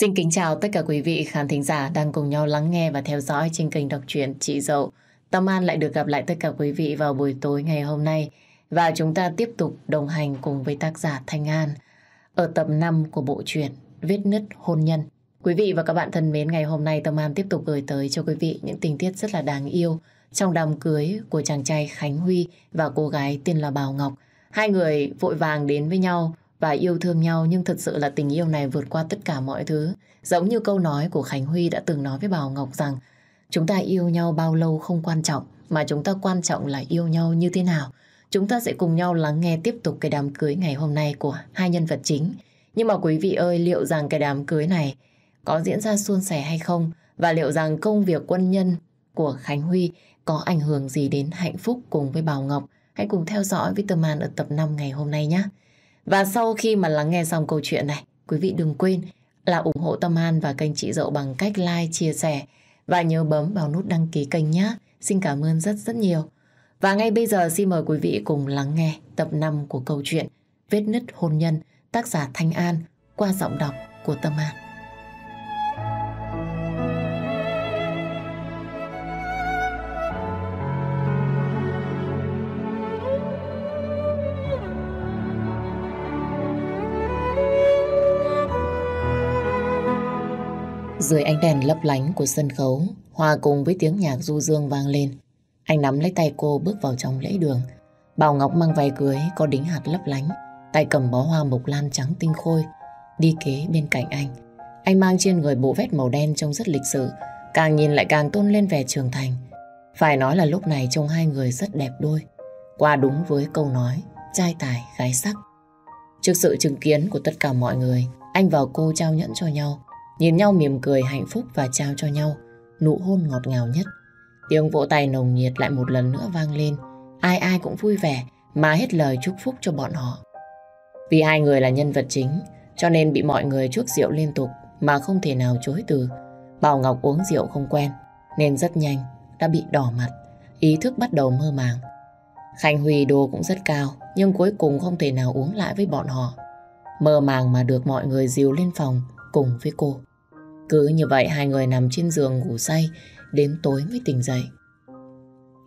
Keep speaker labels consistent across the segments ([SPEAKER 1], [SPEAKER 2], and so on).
[SPEAKER 1] Xin kính chào tất cả quý vị khán thính giả đang cùng nhau lắng nghe và theo dõi trên kênh đọc truyện Chị Dậu. Tâm An lại được gặp lại tất cả quý vị vào buổi tối ngày hôm nay và chúng ta tiếp tục đồng hành cùng với tác giả Thanh An ở tập 5 của bộ truyện Vết nứt hôn nhân. Quý vị và các bạn thân mến, ngày hôm nay Tâm An tiếp tục gửi tới cho quý vị những tình tiết rất là đáng yêu trong đám cưới của chàng trai Khánh Huy và cô gái tên là Bảo Ngọc. Hai người vội vàng đến với nhau và yêu thương nhau nhưng thật sự là tình yêu này vượt qua tất cả mọi thứ. Giống như câu nói của Khánh Huy đã từng nói với Bảo Ngọc rằng chúng ta yêu nhau bao lâu không quan trọng mà chúng ta quan trọng là yêu nhau như thế nào. Chúng ta sẽ cùng nhau lắng nghe tiếp tục cái đám cưới ngày hôm nay của hai nhân vật chính. Nhưng mà quý vị ơi, liệu rằng cái đám cưới này có diễn ra suôn sẻ hay không? Và liệu rằng công việc quân nhân của Khánh Huy có ảnh hưởng gì đến hạnh phúc cùng với Bảo Ngọc? Hãy cùng theo dõi Vitamin ở tập 5 ngày hôm nay nhé. Và sau khi mà lắng nghe xong câu chuyện này, quý vị đừng quên là ủng hộ Tâm An và kênh chị Dậu bằng cách like, chia sẻ và nhớ bấm vào nút đăng ký kênh nhé. Xin cảm ơn rất rất nhiều. Và ngay bây giờ xin mời quý vị cùng lắng nghe tập 5 của câu chuyện Vết nứt hôn nhân tác giả Thanh An qua giọng đọc của Tâm An. Dưới ánh đèn lấp lánh của sân khấu, hòa cùng với tiếng nhạc du dương vang lên. Anh nắm lấy tay cô bước vào trong lễ đường. Bảo Ngọc mang váy cưới có đính hạt lấp lánh, tay cầm bó hoa mộc lan trắng tinh khôi, đi kế bên cạnh anh. Anh mang trên người bộ vest màu đen trông rất lịch sự, càng nhìn lại càng tôn lên vẻ trưởng thành. Phải nói là lúc này trông hai người rất đẹp đôi, qua đúng với câu nói trai tài gái sắc. Trước sự chứng kiến của tất cả mọi người, anh và cô trao nhẫn cho nhau. Nhìn nhau mỉm cười hạnh phúc và trao cho nhau nụ hôn ngọt ngào nhất. Tiếng vỗ tay nồng nhiệt lại một lần nữa vang lên. Ai ai cũng vui vẻ mà hết lời chúc phúc cho bọn họ. Vì hai người là nhân vật chính cho nên bị mọi người chuốc rượu liên tục mà không thể nào chối từ. Bảo Ngọc uống rượu không quen nên rất nhanh đã bị đỏ mặt, ý thức bắt đầu mơ màng. Khanh Huy đồ cũng rất cao nhưng cuối cùng không thể nào uống lại với bọn họ. Mơ màng mà được mọi người dìu lên phòng cùng với cô. Cứ như vậy hai người nằm trên giường ngủ say, đến tối mới tỉnh dậy.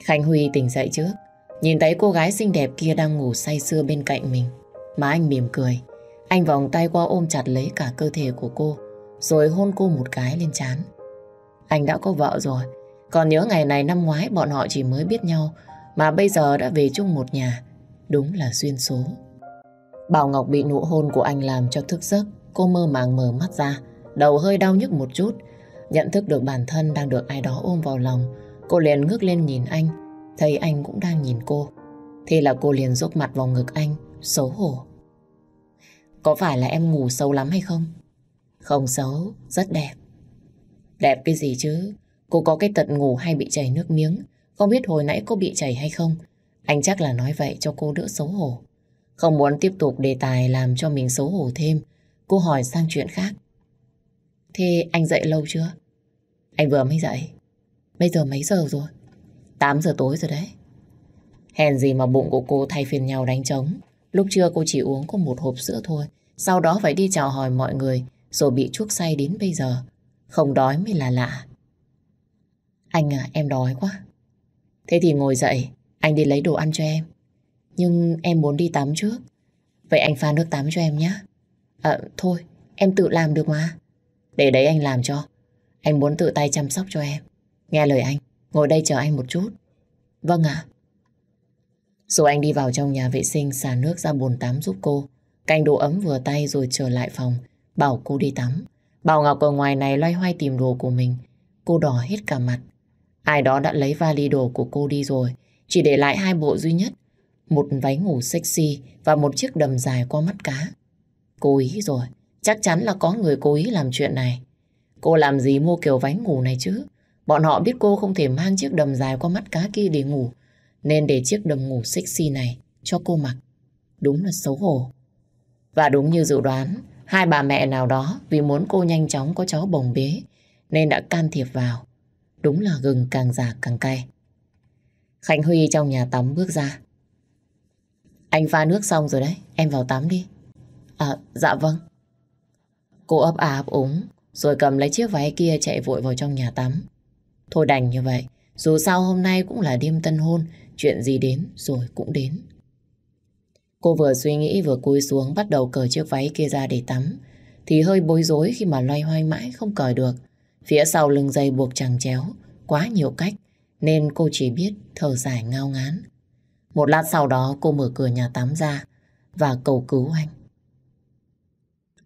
[SPEAKER 1] Khánh Huy tỉnh dậy trước, nhìn thấy cô gái xinh đẹp kia đang ngủ say sưa bên cạnh mình. Má anh mỉm cười, anh vòng tay qua ôm chặt lấy cả cơ thể của cô, rồi hôn cô một cái lên trán. Anh đã có vợ rồi, còn nhớ ngày này năm ngoái bọn họ chỉ mới biết nhau, mà bây giờ đã về chung một nhà. Đúng là duyên số. Bảo Ngọc bị nụ hôn của anh làm cho thức giấc. Cô mơ màng mở mắt ra, đầu hơi đau nhức một chút. Nhận thức được bản thân đang được ai đó ôm vào lòng. Cô liền ngước lên nhìn anh, thấy anh cũng đang nhìn cô. Thế là cô liền rúc mặt vào ngực anh, xấu hổ. Có phải là em ngủ sâu lắm hay không? Không xấu, rất đẹp. Đẹp cái gì chứ? Cô có cái tật ngủ hay bị chảy nước miếng. Không biết hồi nãy cô bị chảy hay không? Anh chắc là nói vậy cho cô đỡ xấu hổ. Không muốn tiếp tục đề tài làm cho mình xấu hổ thêm. Cô hỏi sang chuyện khác. Thế anh dậy lâu chưa? Anh vừa mới dậy. Bây giờ mấy giờ rồi? 8 giờ tối rồi đấy. Hèn gì mà bụng của cô thay phiền nhau đánh trống. Lúc trưa cô chỉ uống có một hộp sữa thôi. Sau đó phải đi chào hỏi mọi người. Rồi bị chuốc say đến bây giờ. Không đói mới là lạ. Anh à, em đói quá. Thế thì ngồi dậy, anh đi lấy đồ ăn cho em. Nhưng em muốn đi tắm trước. Vậy anh pha nước tắm cho em nhé. À, thôi, em tự làm được mà. Để đấy anh làm cho. Anh muốn tự tay chăm sóc cho em. Nghe lời anh, ngồi đây chờ anh một chút. Vâng ạ. Rồi anh đi vào trong nhà vệ sinh xả nước ra bồn tắm giúp cô. Canh đồ ấm vừa tay rồi trở lại phòng, bảo cô đi tắm. Bảo Ngọc ở ngoài này loay hoay tìm đồ của mình. Cô đỏ hết cả mặt. Ai đó đã lấy vali đồ của cô đi rồi, chỉ để lại hai bộ duy nhất. Một váy ngủ sexy và một chiếc đầm dài qua mắt cá. Cố ý rồi, chắc chắn là có người cố ý làm chuyện này. Cô làm gì mua kiểu váy ngủ này chứ? Bọn họ biết cô không thể mang chiếc đầm dài qua mắt cá kia để ngủ, nên để chiếc đầm ngủ sexy này cho cô mặc. Đúng là xấu hổ. Và đúng như dự đoán, hai bà mẹ nào đó vì muốn cô nhanh chóng có cháu bồng bế, nên đã can thiệp vào. Đúng là gừng càng già càng cay. Khánh Huy trong nhà tắm bước ra. Anh pha nước xong rồi đấy, em vào tắm đi. À, dạ vâng. Cô ấp à ấp úng, rồi cầm lấy chiếc váy kia chạy vội vào trong nhà tắm. Thôi đành như vậy, dù sao hôm nay cũng là đêm tân hôn, chuyện gì đến rồi cũng đến. Cô vừa suy nghĩ vừa cúi xuống bắt đầu cởi chiếc váy kia ra để tắm, thì hơi bối rối khi mà loay hoay mãi không cởi được. Phía sau lưng dây buộc chằng chéo, quá nhiều cách, nên cô chỉ biết thở dài ngao ngán. Một lát sau đó cô mở cửa nhà tắm ra và cầu cứu anh.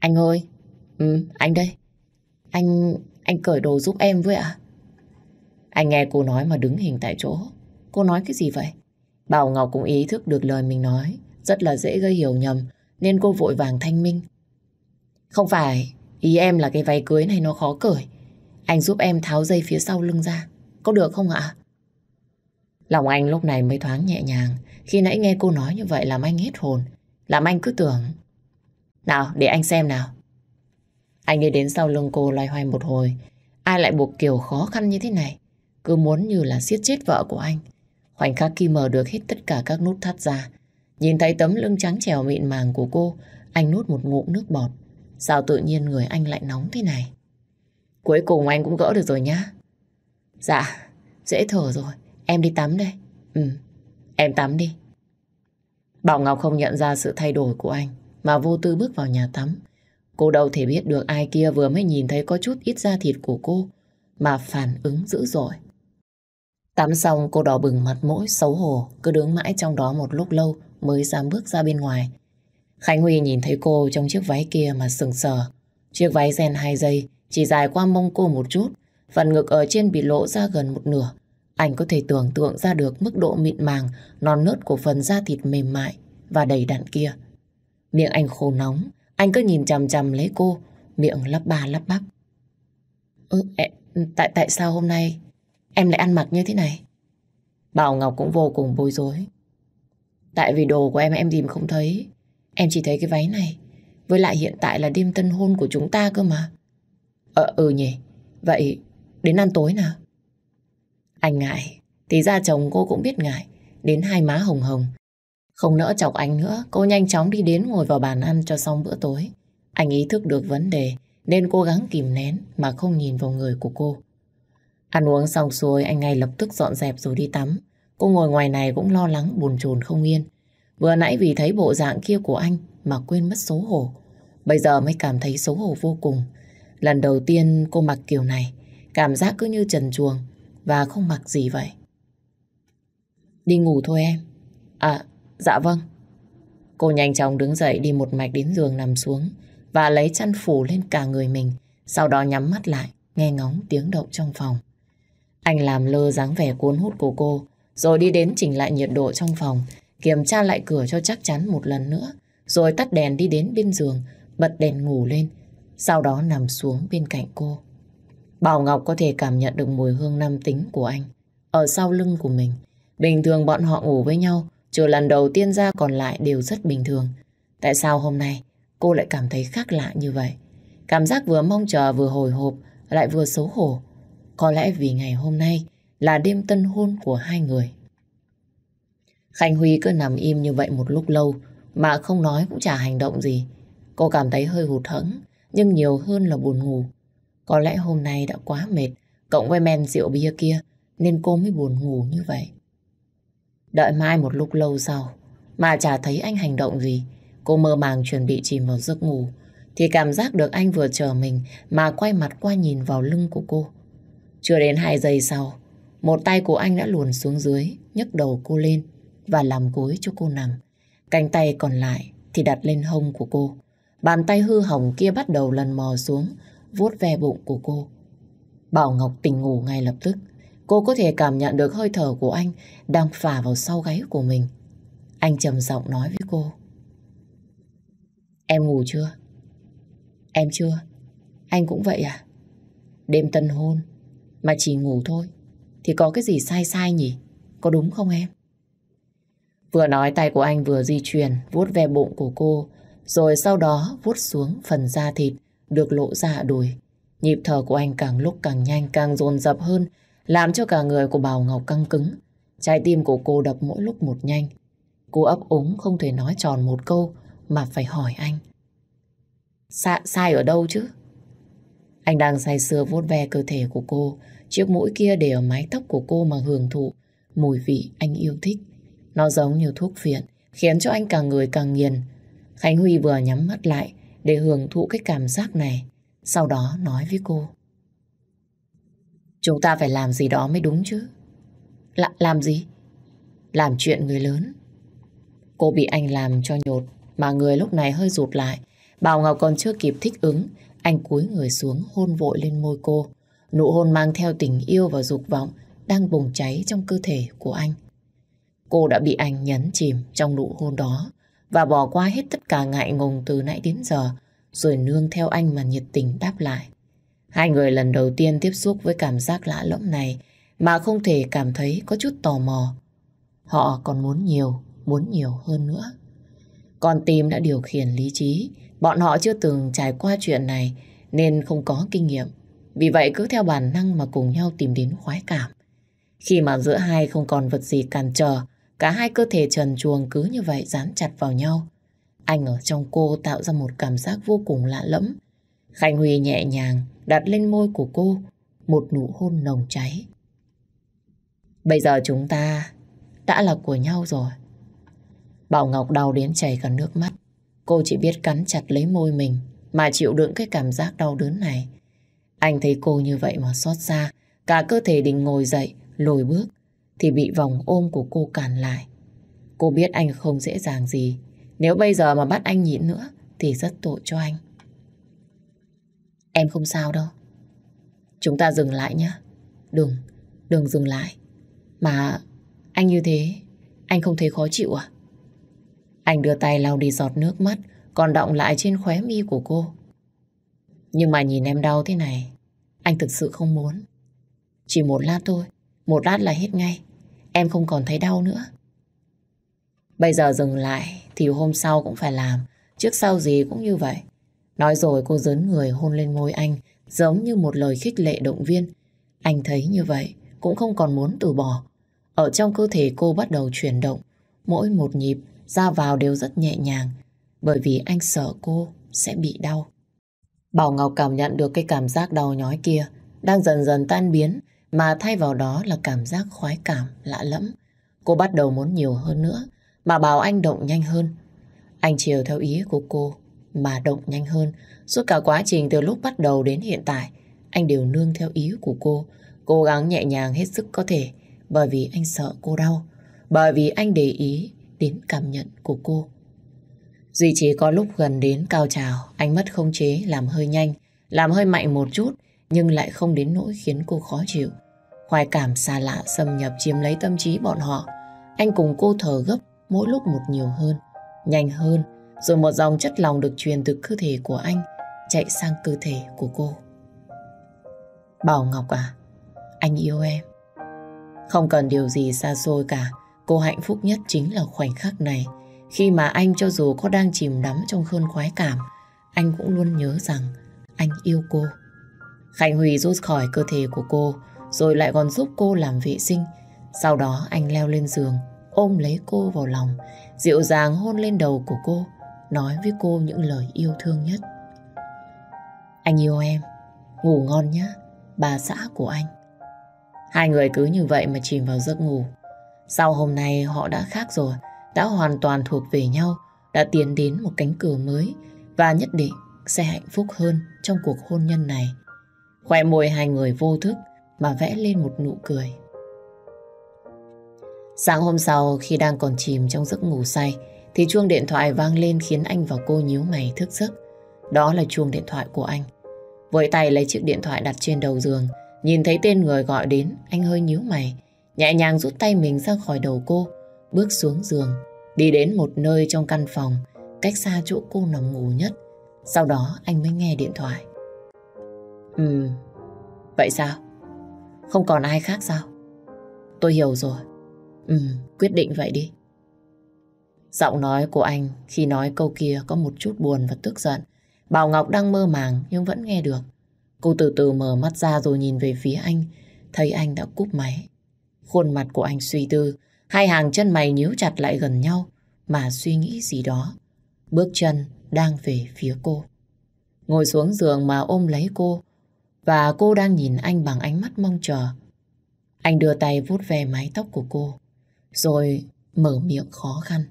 [SPEAKER 1] Anh ơi, ừ, anh đây. Anh, anh cởi đồ giúp em với ạ. Anh nghe cô nói mà đứng hình tại chỗ. Cô nói cái gì vậy? Bảo Ngọc cũng ý thức được lời mình nói. Rất là dễ gây hiểu nhầm, nên cô vội vàng thanh minh. Không phải, ý em là cái váy cưới này nó khó cởi. Anh giúp em tháo dây phía sau lưng ra. Có được không ạ? Lòng anh lúc này mới thoáng nhẹ nhàng. Khi nãy nghe cô nói như vậy làm anh hết hồn. Làm anh cứ tưởng nào, để anh xem nào. Anh đi đến sau lưng cô loay hoay một hồi. Ai lại buộc kiểu khó khăn như thế này? Cứ muốn như là siết chết vợ của anh. Khoảnh khắc khi mở được hết tất cả các nút thắt ra. Nhìn thấy tấm lưng trắng trèo mịn màng của cô, anh nuốt một ngụm nước bọt. Sao tự nhiên người anh lại nóng thế này? Cuối cùng anh cũng gỡ được rồi nhá. Dạ, dễ thở rồi. Em đi tắm đây. Ừ, em tắm đi. Bảo Ngọc không nhận ra sự thay đổi của anh mà vô tư bước vào nhà tắm. Cô đâu thể biết được ai kia vừa mới nhìn thấy có chút ít da thịt của cô mà phản ứng dữ dội. Tắm xong cô đỏ bừng mặt mũi, xấu hổ, cứ đứng mãi trong đó một lúc lâu mới dám bước ra bên ngoài. Khánh Huy nhìn thấy cô trong chiếc váy kia mà sừng sờ. Chiếc váy ren hai giây, chỉ dài qua mông cô một chút, phần ngực ở trên bị lỗ ra gần một nửa. Anh có thể tưởng tượng ra được mức độ mịn màng, non nớt của phần da thịt mềm mại và đầy đặn kia. Miệng anh khô nóng, anh cứ nhìn chằm chằm lấy cô, miệng lắp ba lắp bắp. Ừ, em, tại tại sao hôm nay em lại ăn mặc như thế này? Bảo Ngọc cũng vô cùng bối rối. Tại vì đồ của em em tìm không thấy, em chỉ thấy cái váy này. Với lại hiện tại là đêm tân hôn của chúng ta cơ mà. Ờ ừ nhỉ, vậy đến ăn tối nào? Anh ngại, thì ra chồng cô cũng biết ngại, đến hai má hồng hồng, không nỡ chọc anh nữa, cô nhanh chóng đi đến ngồi vào bàn ăn cho xong bữa tối. Anh ý thức được vấn đề nên cố gắng kìm nén mà không nhìn vào người của cô. Ăn uống xong xuôi anh ngay lập tức dọn dẹp rồi đi tắm. Cô ngồi ngoài này cũng lo lắng buồn chồn không yên. Vừa nãy vì thấy bộ dạng kia của anh mà quên mất xấu hổ. Bây giờ mới cảm thấy xấu hổ vô cùng. Lần đầu tiên cô mặc kiểu này, cảm giác cứ như trần chuồng và không mặc gì vậy. Đi ngủ thôi em. À, Dạ vâng. Cô nhanh chóng đứng dậy đi một mạch đến giường nằm xuống và lấy chăn phủ lên cả người mình, sau đó nhắm mắt lại, nghe ngóng tiếng động trong phòng. Anh làm lơ dáng vẻ cuốn hút của cô, rồi đi đến chỉnh lại nhiệt độ trong phòng, kiểm tra lại cửa cho chắc chắn một lần nữa, rồi tắt đèn đi đến bên giường, bật đèn ngủ lên, sau đó nằm xuống bên cạnh cô. Bảo Ngọc có thể cảm nhận được mùi hương nam tính của anh ở sau lưng của mình. Bình thường bọn họ ngủ với nhau Trừ lần đầu tiên ra còn lại đều rất bình thường. Tại sao hôm nay cô lại cảm thấy khác lạ như vậy? Cảm giác vừa mong chờ vừa hồi hộp lại vừa xấu hổ. Có lẽ vì ngày hôm nay là đêm tân hôn của hai người. Khánh Huy cứ nằm im như vậy một lúc lâu mà không nói cũng chả hành động gì. Cô cảm thấy hơi hụt hẫng nhưng nhiều hơn là buồn ngủ. Có lẽ hôm nay đã quá mệt cộng với men rượu bia kia nên cô mới buồn ngủ như vậy. Đợi mai một lúc lâu sau Mà chả thấy anh hành động gì Cô mơ màng chuẩn bị chìm vào giấc ngủ Thì cảm giác được anh vừa chờ mình Mà quay mặt qua nhìn vào lưng của cô Chưa đến hai giây sau Một tay của anh đã luồn xuống dưới nhấc đầu cô lên Và làm gối cho cô nằm Cánh tay còn lại thì đặt lên hông của cô Bàn tay hư hỏng kia bắt đầu lần mò xuống vuốt ve bụng của cô Bảo Ngọc tỉnh ngủ ngay lập tức Cô có thể cảm nhận được hơi thở của anh đang phả vào sau gáy của mình. Anh trầm giọng nói với cô. Em ngủ chưa? Em chưa. Anh cũng vậy à? Đêm tân hôn mà chỉ ngủ thôi thì có cái gì sai sai nhỉ? Có đúng không em? Vừa nói tay của anh vừa di chuyển vuốt ve bụng của cô rồi sau đó vuốt xuống phần da thịt được lộ ra đùi. Nhịp thở của anh càng lúc càng nhanh càng dồn dập hơn làm cho cả người của Bảo Ngọc căng cứng. Trái tim của cô đập mỗi lúc một nhanh. Cô ấp úng không thể nói tròn một câu mà phải hỏi anh. Sa sai ở đâu chứ? Anh đang say sưa vuốt ve cơ thể của cô, chiếc mũi kia để ở mái tóc của cô mà hưởng thụ mùi vị anh yêu thích. Nó giống như thuốc phiện, khiến cho anh càng người càng nghiền. Khánh Huy vừa nhắm mắt lại để hưởng thụ cái cảm giác này, sau đó nói với cô. Chúng ta phải làm gì đó mới đúng chứ. L làm gì? Làm chuyện người lớn. Cô bị anh làm cho nhột, mà người lúc này hơi rụt lại. Bảo Ngọc còn chưa kịp thích ứng, anh cúi người xuống hôn vội lên môi cô. Nụ hôn mang theo tình yêu và dục vọng đang bùng cháy trong cơ thể của anh. Cô đã bị anh nhấn chìm trong nụ hôn đó và bỏ qua hết tất cả ngại ngùng từ nãy đến giờ rồi nương theo anh mà nhiệt tình đáp lại. Hai người lần đầu tiên tiếp xúc với cảm giác lạ lẫm này mà không thể cảm thấy có chút tò mò. Họ còn muốn nhiều, muốn nhiều hơn nữa. Con tim đã điều khiển lý trí, bọn họ chưa từng trải qua chuyện này nên không có kinh nghiệm. Vì vậy cứ theo bản năng mà cùng nhau tìm đến khoái cảm. Khi mà giữa hai không còn vật gì cản trở, cả hai cơ thể trần chuồng cứ như vậy dán chặt vào nhau. Anh ở trong cô tạo ra một cảm giác vô cùng lạ lẫm. Khánh Huy nhẹ nhàng đặt lên môi của cô một nụ hôn nồng cháy. Bây giờ chúng ta đã là của nhau rồi. Bảo Ngọc đau đến chảy cả nước mắt. Cô chỉ biết cắn chặt lấy môi mình mà chịu đựng cái cảm giác đau đớn này. Anh thấy cô như vậy mà xót xa, cả cơ thể định ngồi dậy, lùi bước, thì bị vòng ôm của cô cản lại. Cô biết anh không dễ dàng gì, nếu bây giờ mà bắt anh nhịn nữa thì rất tội cho anh. Em không sao đâu. Chúng ta dừng lại nhé. Đừng, đừng dừng lại. Mà anh như thế, anh không thấy khó chịu à? Anh đưa tay lau đi giọt nước mắt, còn đọng lại trên khóe mi của cô. Nhưng mà nhìn em đau thế này, anh thực sự không muốn. Chỉ một lát thôi, một lát là hết ngay. Em không còn thấy đau nữa. Bây giờ dừng lại thì hôm sau cũng phải làm, trước sau gì cũng như vậy. Nói rồi cô dấn người hôn lên môi anh, giống như một lời khích lệ động viên. Anh thấy như vậy, cũng không còn muốn từ bỏ. Ở trong cơ thể cô bắt đầu chuyển động, mỗi một nhịp ra vào đều rất nhẹ nhàng, bởi vì anh sợ cô sẽ bị đau. Bảo Ngọc cảm nhận được cái cảm giác đau nhói kia đang dần dần tan biến, mà thay vào đó là cảm giác khoái cảm lạ lẫm. Cô bắt đầu muốn nhiều hơn nữa, mà bảo anh động nhanh hơn. Anh chiều theo ý của cô, mà động nhanh hơn. Suốt cả quá trình từ lúc bắt đầu đến hiện tại, anh đều nương theo ý của cô, cố gắng nhẹ nhàng hết sức có thể, bởi vì anh sợ cô đau, bởi vì anh để ý đến cảm nhận của cô. Duy chỉ có lúc gần đến cao trào, anh mất không chế, làm hơi nhanh, làm hơi mạnh một chút, nhưng lại không đến nỗi khiến cô khó chịu. Khoai cảm xa lạ xâm nhập chiếm lấy tâm trí bọn họ. Anh cùng cô thở gấp mỗi lúc một nhiều hơn, nhanh hơn, rồi một dòng chất lỏng được truyền từ cơ thể của anh chạy sang cơ thể của cô. Bảo Ngọc à, anh yêu em. Không cần điều gì xa xôi cả, cô hạnh phúc nhất chính là khoảnh khắc này. Khi mà anh cho dù có đang chìm đắm trong cơn khoái cảm, anh cũng luôn nhớ rằng anh yêu cô. Khánh Huy rút khỏi cơ thể của cô, rồi lại còn giúp cô làm vệ sinh. Sau đó anh leo lên giường, ôm lấy cô vào lòng, dịu dàng hôn lên đầu của cô, nói với cô những lời yêu thương nhất. Anh yêu em, ngủ ngon nhé, bà xã của anh. Hai người cứ như vậy mà chìm vào giấc ngủ. Sau hôm nay họ đã khác rồi, đã hoàn toàn thuộc về nhau, đã tiến đến một cánh cửa mới và nhất định sẽ hạnh phúc hơn trong cuộc hôn nhân này. Khoe môi hai người vô thức mà vẽ lên một nụ cười. Sáng hôm sau khi đang còn chìm trong giấc ngủ say, thì chuông điện thoại vang lên khiến anh và cô nhíu mày thức giấc. Đó là chuông điện thoại của anh. Vội tay lấy chiếc điện thoại đặt trên đầu giường, nhìn thấy tên người gọi đến, anh hơi nhíu mày, nhẹ nhàng rút tay mình ra khỏi đầu cô, bước xuống giường, đi đến một nơi trong căn phòng, cách xa chỗ cô nằm ngủ nhất. Sau đó anh mới nghe điện thoại. Ừ, vậy sao? Không còn ai khác sao? Tôi hiểu rồi. Ừ, quyết định vậy đi. Giọng nói của anh khi nói câu kia có một chút buồn và tức giận. Bảo Ngọc đang mơ màng nhưng vẫn nghe được. Cô từ từ mở mắt ra rồi nhìn về phía anh, thấy anh đã cúp máy. Khuôn mặt của anh suy tư, hai hàng chân mày nhíu chặt lại gần nhau mà suy nghĩ gì đó. Bước chân đang về phía cô. Ngồi xuống giường mà ôm lấy cô và cô đang nhìn anh bằng ánh mắt mong chờ. Anh đưa tay vuốt về mái tóc của cô rồi mở miệng khó khăn.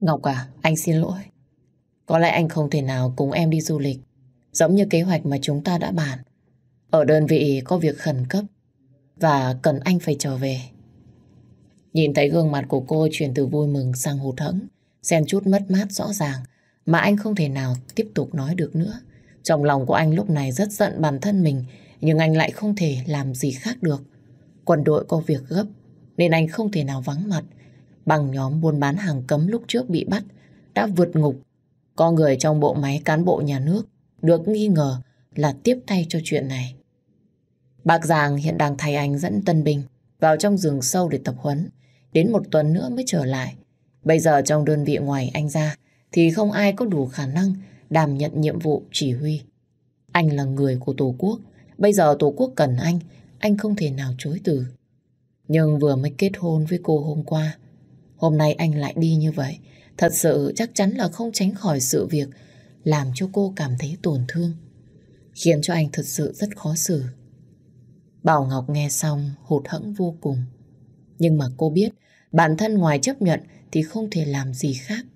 [SPEAKER 1] Ngọc à, anh xin lỗi. Có lẽ anh không thể nào cùng em đi du lịch, giống như kế hoạch mà chúng ta đã bàn. Ở đơn vị có việc khẩn cấp và cần anh phải trở về. Nhìn thấy gương mặt của cô chuyển từ vui mừng sang hụt hẫng, xen chút mất mát rõ ràng mà anh không thể nào tiếp tục nói được nữa. Trong lòng của anh lúc này rất giận bản thân mình, nhưng anh lại không thể làm gì khác được. Quân đội có việc gấp, nên anh không thể nào vắng mặt. Bằng nhóm buôn bán hàng cấm lúc trước bị bắt đã vượt ngục. Có người trong bộ máy cán bộ nhà nước được nghi ngờ là tiếp tay cho chuyện này. bạc Giàng hiện đang thay anh dẫn tân binh vào trong rừng sâu để tập huấn. Đến một tuần nữa mới trở lại. Bây giờ trong đơn vị ngoài anh ra thì không ai có đủ khả năng đảm nhận nhiệm vụ chỉ huy. Anh là người của Tổ quốc. Bây giờ Tổ quốc cần anh, anh không thể nào chối từ. Nhưng vừa mới kết hôn với cô hôm qua, Hôm nay anh lại đi như vậy, thật sự chắc chắn là không tránh khỏi sự việc làm cho cô cảm thấy tổn thương, khiến cho anh thật sự rất khó xử. Bảo Ngọc nghe xong hụt hẫng vô cùng. Nhưng mà cô biết, bản thân ngoài chấp nhận thì không thể làm gì khác.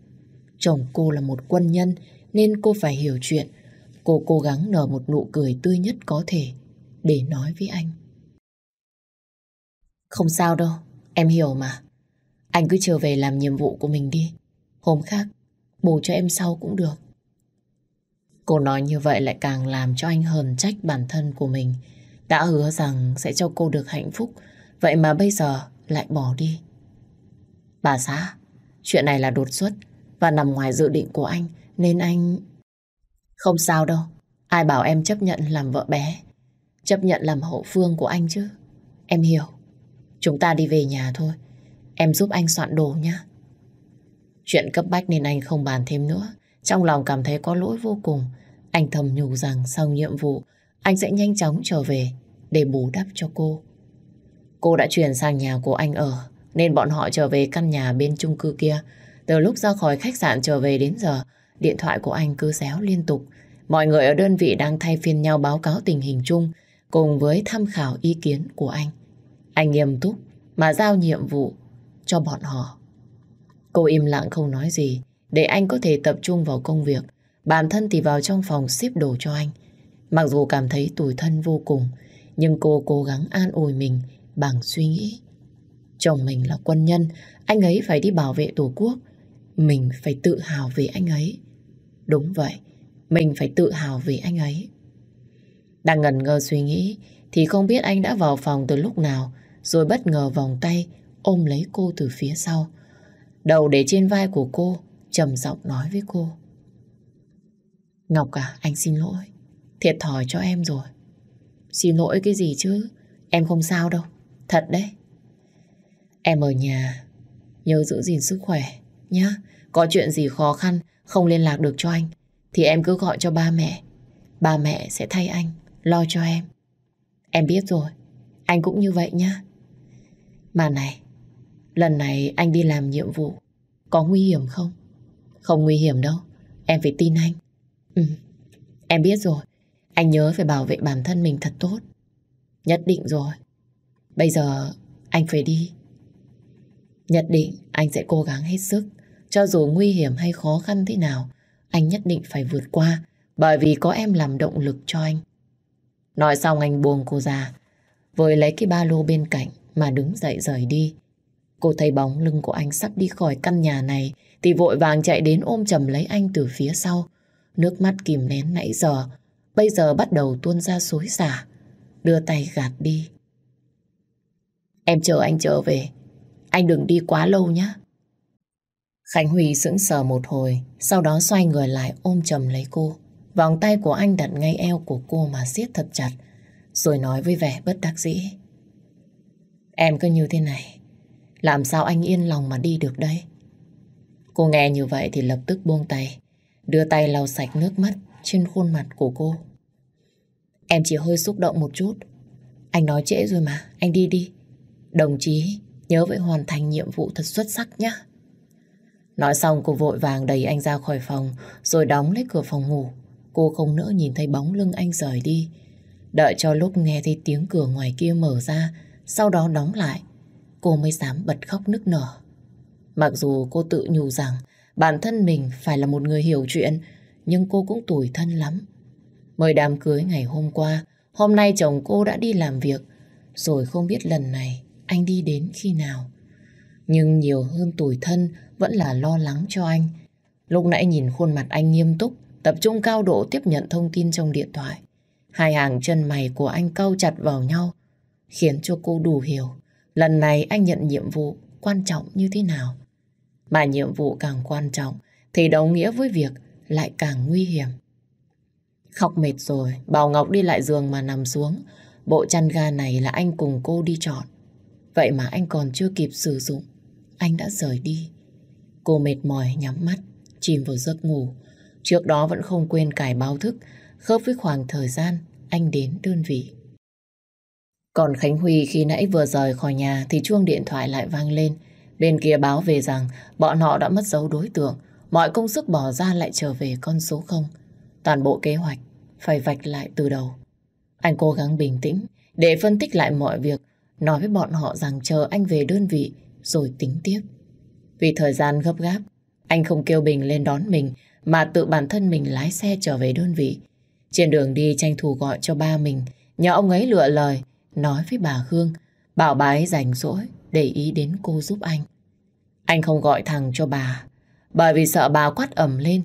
[SPEAKER 1] Chồng cô là một quân nhân nên cô phải hiểu chuyện. Cô cố gắng nở một nụ cười tươi nhất có thể để nói với anh. Không sao đâu, em hiểu mà. Anh cứ trở về làm nhiệm vụ của mình đi. Hôm khác, bù cho em sau cũng được. Cô nói như vậy lại càng làm cho anh hờn trách bản thân của mình. Đã hứa rằng sẽ cho cô được hạnh phúc, vậy mà bây giờ lại bỏ đi. Bà xã, chuyện này là đột xuất và nằm ngoài dự định của anh, nên anh... Không sao đâu, ai bảo em chấp nhận làm vợ bé, chấp nhận làm hậu phương của anh chứ. Em hiểu, chúng ta đi về nhà thôi, Em giúp anh soạn đồ nhé. Chuyện cấp bách nên anh không bàn thêm nữa. Trong lòng cảm thấy có lỗi vô cùng. Anh thầm nhủ rằng sau nhiệm vụ, anh sẽ nhanh chóng trở về để bù đắp cho cô. Cô đã chuyển sang nhà của anh ở, nên bọn họ trở về căn nhà bên chung cư kia. Từ lúc ra khỏi khách sạn trở về đến giờ, điện thoại của anh cứ réo liên tục. Mọi người ở đơn vị đang thay phiên nhau báo cáo tình hình chung, cùng với tham khảo ý kiến của anh. Anh nghiêm túc mà giao nhiệm vụ cho bọn họ. Cô im lặng không nói gì, để anh có thể tập trung vào công việc. Bản thân thì vào trong phòng xếp đồ cho anh. Mặc dù cảm thấy tủi thân vô cùng, nhưng cô cố gắng an ủi mình bằng suy nghĩ. Chồng mình là quân nhân, anh ấy phải đi bảo vệ Tổ quốc. Mình phải tự hào về anh ấy. Đúng vậy, mình phải tự hào về anh ấy. Đang ngẩn ngơ suy nghĩ, thì không biết anh đã vào phòng từ lúc nào, rồi bất ngờ vòng tay ôm lấy cô từ phía sau. Đầu để trên vai của cô, trầm giọng nói với cô. Ngọc à, anh xin lỗi. Thiệt thòi cho em rồi. Xin lỗi cái gì chứ? Em không sao đâu. Thật đấy. Em ở nhà, nhớ giữ gìn sức khỏe nhá. Có chuyện gì khó khăn, không liên lạc được cho anh, thì em cứ gọi cho ba mẹ. Ba mẹ sẽ thay anh, lo cho em. Em biết rồi, anh cũng như vậy nhá. Mà này, Lần này anh đi làm nhiệm vụ Có nguy hiểm không? Không nguy hiểm đâu Em phải tin anh Ừ Em biết rồi Anh nhớ phải bảo vệ bản thân mình thật tốt Nhất định rồi Bây giờ anh phải đi Nhất định anh sẽ cố gắng hết sức Cho dù nguy hiểm hay khó khăn thế nào Anh nhất định phải vượt qua Bởi vì có em làm động lực cho anh Nói xong anh buồn cô già Với lấy cái ba lô bên cạnh Mà đứng dậy rời đi Cô thấy bóng lưng của anh sắp đi khỏi căn nhà này thì vội vàng chạy đến ôm chầm lấy anh từ phía sau. Nước mắt kìm nén nãy giờ, bây giờ bắt đầu tuôn ra xối xả. Đưa tay gạt đi. Em chờ anh trở về. Anh đừng đi quá lâu nhé. Khánh Huy sững sờ một hồi, sau đó xoay người lại ôm chầm lấy cô. Vòng tay của anh đặt ngay eo của cô mà siết thật chặt, rồi nói với vẻ bất đắc dĩ. Em cứ như thế này, làm sao anh yên lòng mà đi được đây? Cô nghe như vậy thì lập tức buông tay, đưa tay lau sạch nước mắt trên khuôn mặt của cô. Em chỉ hơi xúc động một chút. Anh nói trễ rồi mà, anh đi đi. Đồng chí, nhớ phải hoàn thành nhiệm vụ thật xuất sắc nhé. Nói xong cô vội vàng đẩy anh ra khỏi phòng rồi đóng lấy cửa phòng ngủ. Cô không nỡ nhìn thấy bóng lưng anh rời đi. Đợi cho lúc nghe thấy tiếng cửa ngoài kia mở ra, sau đó đóng lại cô mới dám bật khóc nức nở. Mặc dù cô tự nhủ rằng bản thân mình phải là một người hiểu chuyện, nhưng cô cũng tủi thân lắm. Mời đám cưới ngày hôm qua, hôm nay chồng cô đã đi làm việc, rồi không biết lần này anh đi đến khi nào. Nhưng nhiều hơn tủi thân vẫn là lo lắng cho anh. Lúc nãy nhìn khuôn mặt anh nghiêm túc, tập trung cao độ tiếp nhận thông tin trong điện thoại. Hai hàng chân mày của anh cau chặt vào nhau, khiến cho cô đủ hiểu lần này anh nhận nhiệm vụ quan trọng như thế nào. Mà nhiệm vụ càng quan trọng thì đồng nghĩa với việc lại càng nguy hiểm. Khóc mệt rồi, Bảo Ngọc đi lại giường mà nằm xuống. Bộ chăn ga này là anh cùng cô đi chọn. Vậy mà anh còn chưa kịp sử dụng. Anh đã rời đi. Cô mệt mỏi nhắm mắt, chìm vào giấc ngủ. Trước đó vẫn không quên cài báo thức, khớp với khoảng thời gian anh đến đơn vị. Còn Khánh Huy khi nãy vừa rời khỏi nhà thì chuông điện thoại lại vang lên. Bên kia báo về rằng bọn họ đã mất dấu đối tượng, mọi công sức bỏ ra lại trở về con số 0. Toàn bộ kế hoạch phải vạch lại từ đầu. Anh cố gắng bình tĩnh để phân tích lại mọi việc, nói với bọn họ rằng chờ anh về đơn vị rồi tính tiếp. Vì thời gian gấp gáp, anh không kêu Bình lên đón mình mà tự bản thân mình lái xe trở về đơn vị. Trên đường đi tranh thủ gọi cho ba mình, nhờ ông ấy lựa lời nói với bà Hương, bảo bà ấy rảnh rỗi để ý đến cô giúp anh. Anh không gọi thằng cho bà, bởi vì sợ bà quát ẩm lên,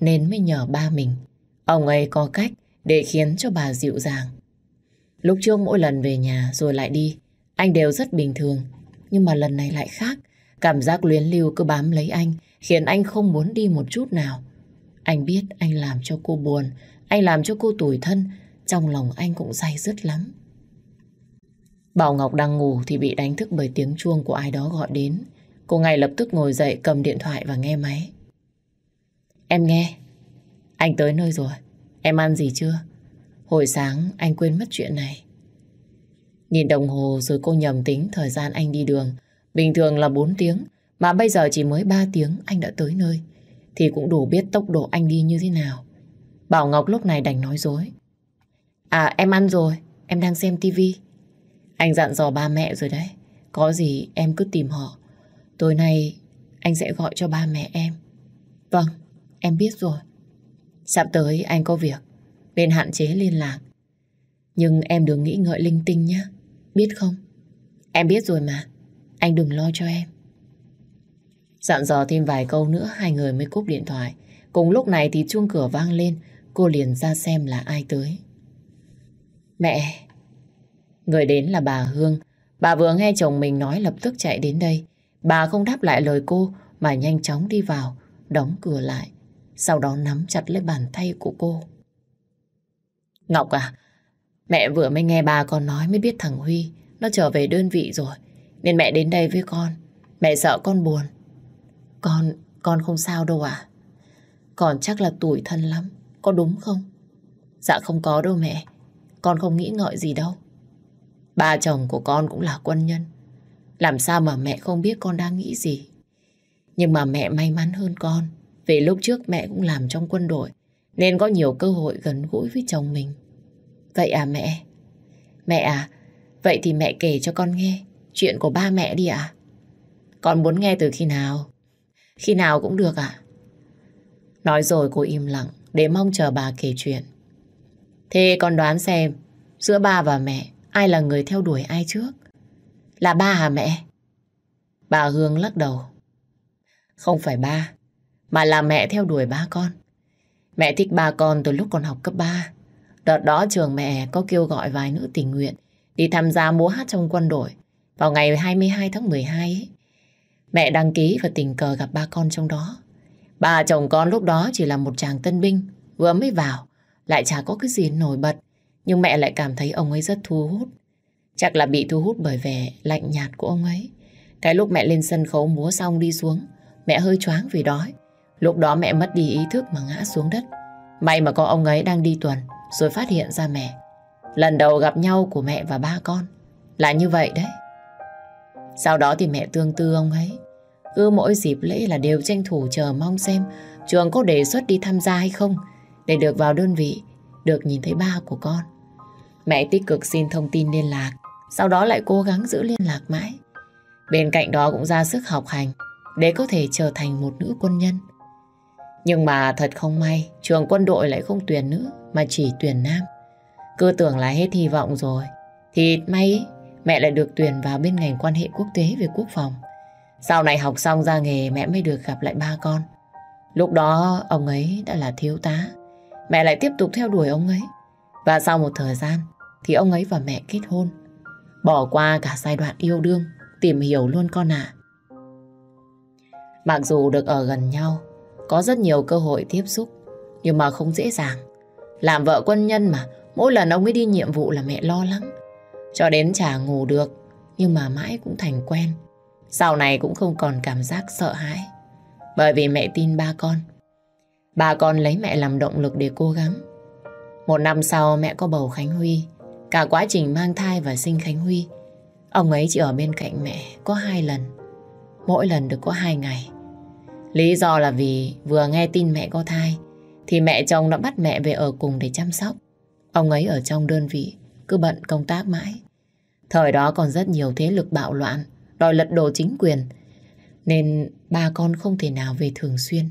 [SPEAKER 1] nên mới nhờ ba mình. Ông ấy có cách để khiến cho bà dịu dàng. Lúc trước mỗi lần về nhà rồi lại đi, anh đều rất bình thường. Nhưng mà lần này lại khác, cảm giác luyến lưu cứ bám lấy anh, khiến anh không muốn đi một chút nào. Anh biết anh làm cho cô buồn, anh làm cho cô tủi thân, trong lòng anh cũng say dứt lắm. Bảo Ngọc đang ngủ thì bị đánh thức bởi tiếng chuông của ai đó gọi đến. Cô ngay lập tức ngồi dậy cầm điện thoại và nghe máy. Em nghe. Anh tới nơi rồi. Em ăn gì chưa? Hồi sáng anh quên mất chuyện này. Nhìn đồng hồ rồi cô nhầm tính thời gian anh đi đường. Bình thường là 4 tiếng, mà bây giờ chỉ mới 3 tiếng anh đã tới nơi. Thì cũng đủ biết tốc độ anh đi như thế nào. Bảo Ngọc lúc này đành nói dối. À em ăn rồi, em đang xem tivi. Anh dặn dò ba mẹ rồi đấy. Có gì em cứ tìm họ. Tối nay anh sẽ gọi cho ba mẹ em. Vâng, em biết rồi. Sắp tới anh có việc, nên hạn chế liên lạc. Nhưng em đừng nghĩ ngợi linh tinh nhé, biết không? Em biết rồi mà, anh đừng lo cho em. Dặn dò thêm vài câu nữa, hai người mới cúp điện thoại. Cùng lúc này thì chuông cửa vang lên, cô liền ra xem là ai tới. Mẹ, Người đến là bà Hương. Bà vừa nghe chồng mình nói lập tức chạy đến đây. Bà không đáp lại lời cô mà nhanh chóng đi vào, đóng cửa lại. Sau đó nắm chặt lấy bàn tay của cô. Ngọc à, mẹ vừa mới nghe bà con nói mới biết thằng Huy nó trở về đơn vị rồi. Nên mẹ đến đây với con. Mẹ sợ con buồn. Con, con không sao đâu à? Con chắc là tuổi thân lắm. Có đúng không? Dạ không có đâu mẹ. Con không nghĩ ngợi gì đâu. Ba chồng của con cũng là quân nhân. Làm sao mà mẹ không biết con đang nghĩ gì. Nhưng mà mẹ may mắn hơn con. Vì lúc trước mẹ cũng làm trong quân đội. Nên có nhiều cơ hội gần gũi với chồng mình. Vậy à mẹ? Mẹ à, vậy thì mẹ kể cho con nghe chuyện của ba mẹ đi ạ. Con muốn nghe từ khi nào? Khi nào cũng được ạ. Nói rồi cô im lặng để mong chờ bà kể chuyện. Thế con đoán xem giữa ba và mẹ ai là người theo đuổi ai trước? Là ba hả mẹ? Bà Hương lắc đầu. Không phải ba, mà là mẹ theo đuổi ba con. Mẹ thích ba con từ lúc còn học cấp 3. Đợt đó trường mẹ có kêu gọi vài nữ tình nguyện đi tham gia múa hát trong quân đội vào ngày 22 tháng 12 ấy. Mẹ đăng ký và tình cờ gặp ba con trong đó. Ba chồng con lúc đó chỉ là một chàng tân binh, vừa mới vào, lại chả có cái gì nổi bật. Nhưng mẹ lại cảm thấy ông ấy rất thu hút. Chắc là bị thu hút bởi vẻ lạnh nhạt của ông ấy. Cái lúc mẹ lên sân khấu múa xong đi xuống, mẹ hơi choáng vì đói. Lúc đó mẹ mất đi ý thức mà ngã xuống đất. May mà có ông ấy đang đi tuần, rồi phát hiện ra mẹ. Lần đầu gặp nhau của mẹ và ba con là như vậy đấy. Sau đó thì mẹ tương tư ông ấy. Cứ mỗi dịp lễ là đều tranh thủ chờ mong xem trường có đề xuất đi tham gia hay không để được vào đơn vị được nhìn thấy ba của con. Mẹ tích cực xin thông tin liên lạc, sau đó lại cố gắng giữ liên lạc mãi. Bên cạnh đó cũng ra sức học hành để có thể trở thành một nữ quân nhân. Nhưng mà thật không may, trường quân đội lại không tuyển nữ mà chỉ tuyển nam. Cứ tưởng là hết hy vọng rồi. Thì may mẹ lại được tuyển vào bên ngành quan hệ quốc tế về quốc phòng. Sau này học xong ra nghề mẹ mới được gặp lại ba con. Lúc đó ông ấy đã là thiếu tá mẹ lại tiếp tục theo đuổi ông ấy. Và sau một thời gian thì ông ấy và mẹ kết hôn. Bỏ qua cả giai đoạn yêu đương, tìm hiểu luôn con ạ. Mặc dù được ở gần nhau, có rất nhiều cơ hội tiếp xúc, nhưng mà không dễ dàng. Làm vợ quân nhân mà, mỗi lần ông ấy đi nhiệm vụ là mẹ lo lắng. Cho đến chả ngủ được, nhưng mà mãi cũng thành quen. Sau này cũng không còn cảm giác sợ hãi. Bởi vì mẹ tin ba con Bà con lấy mẹ làm động lực để cố gắng. Một năm sau mẹ có bầu Khánh Huy. Cả quá trình mang thai và sinh Khánh Huy, ông ấy chỉ ở bên cạnh mẹ có hai lần. Mỗi lần được có hai ngày. Lý do là vì vừa nghe tin mẹ có thai, thì mẹ chồng đã bắt mẹ về ở cùng để chăm sóc. Ông ấy ở trong đơn vị, cứ bận công tác mãi. Thời đó còn rất nhiều thế lực bạo loạn, đòi lật đổ chính quyền, nên ba con không thể nào về thường xuyên.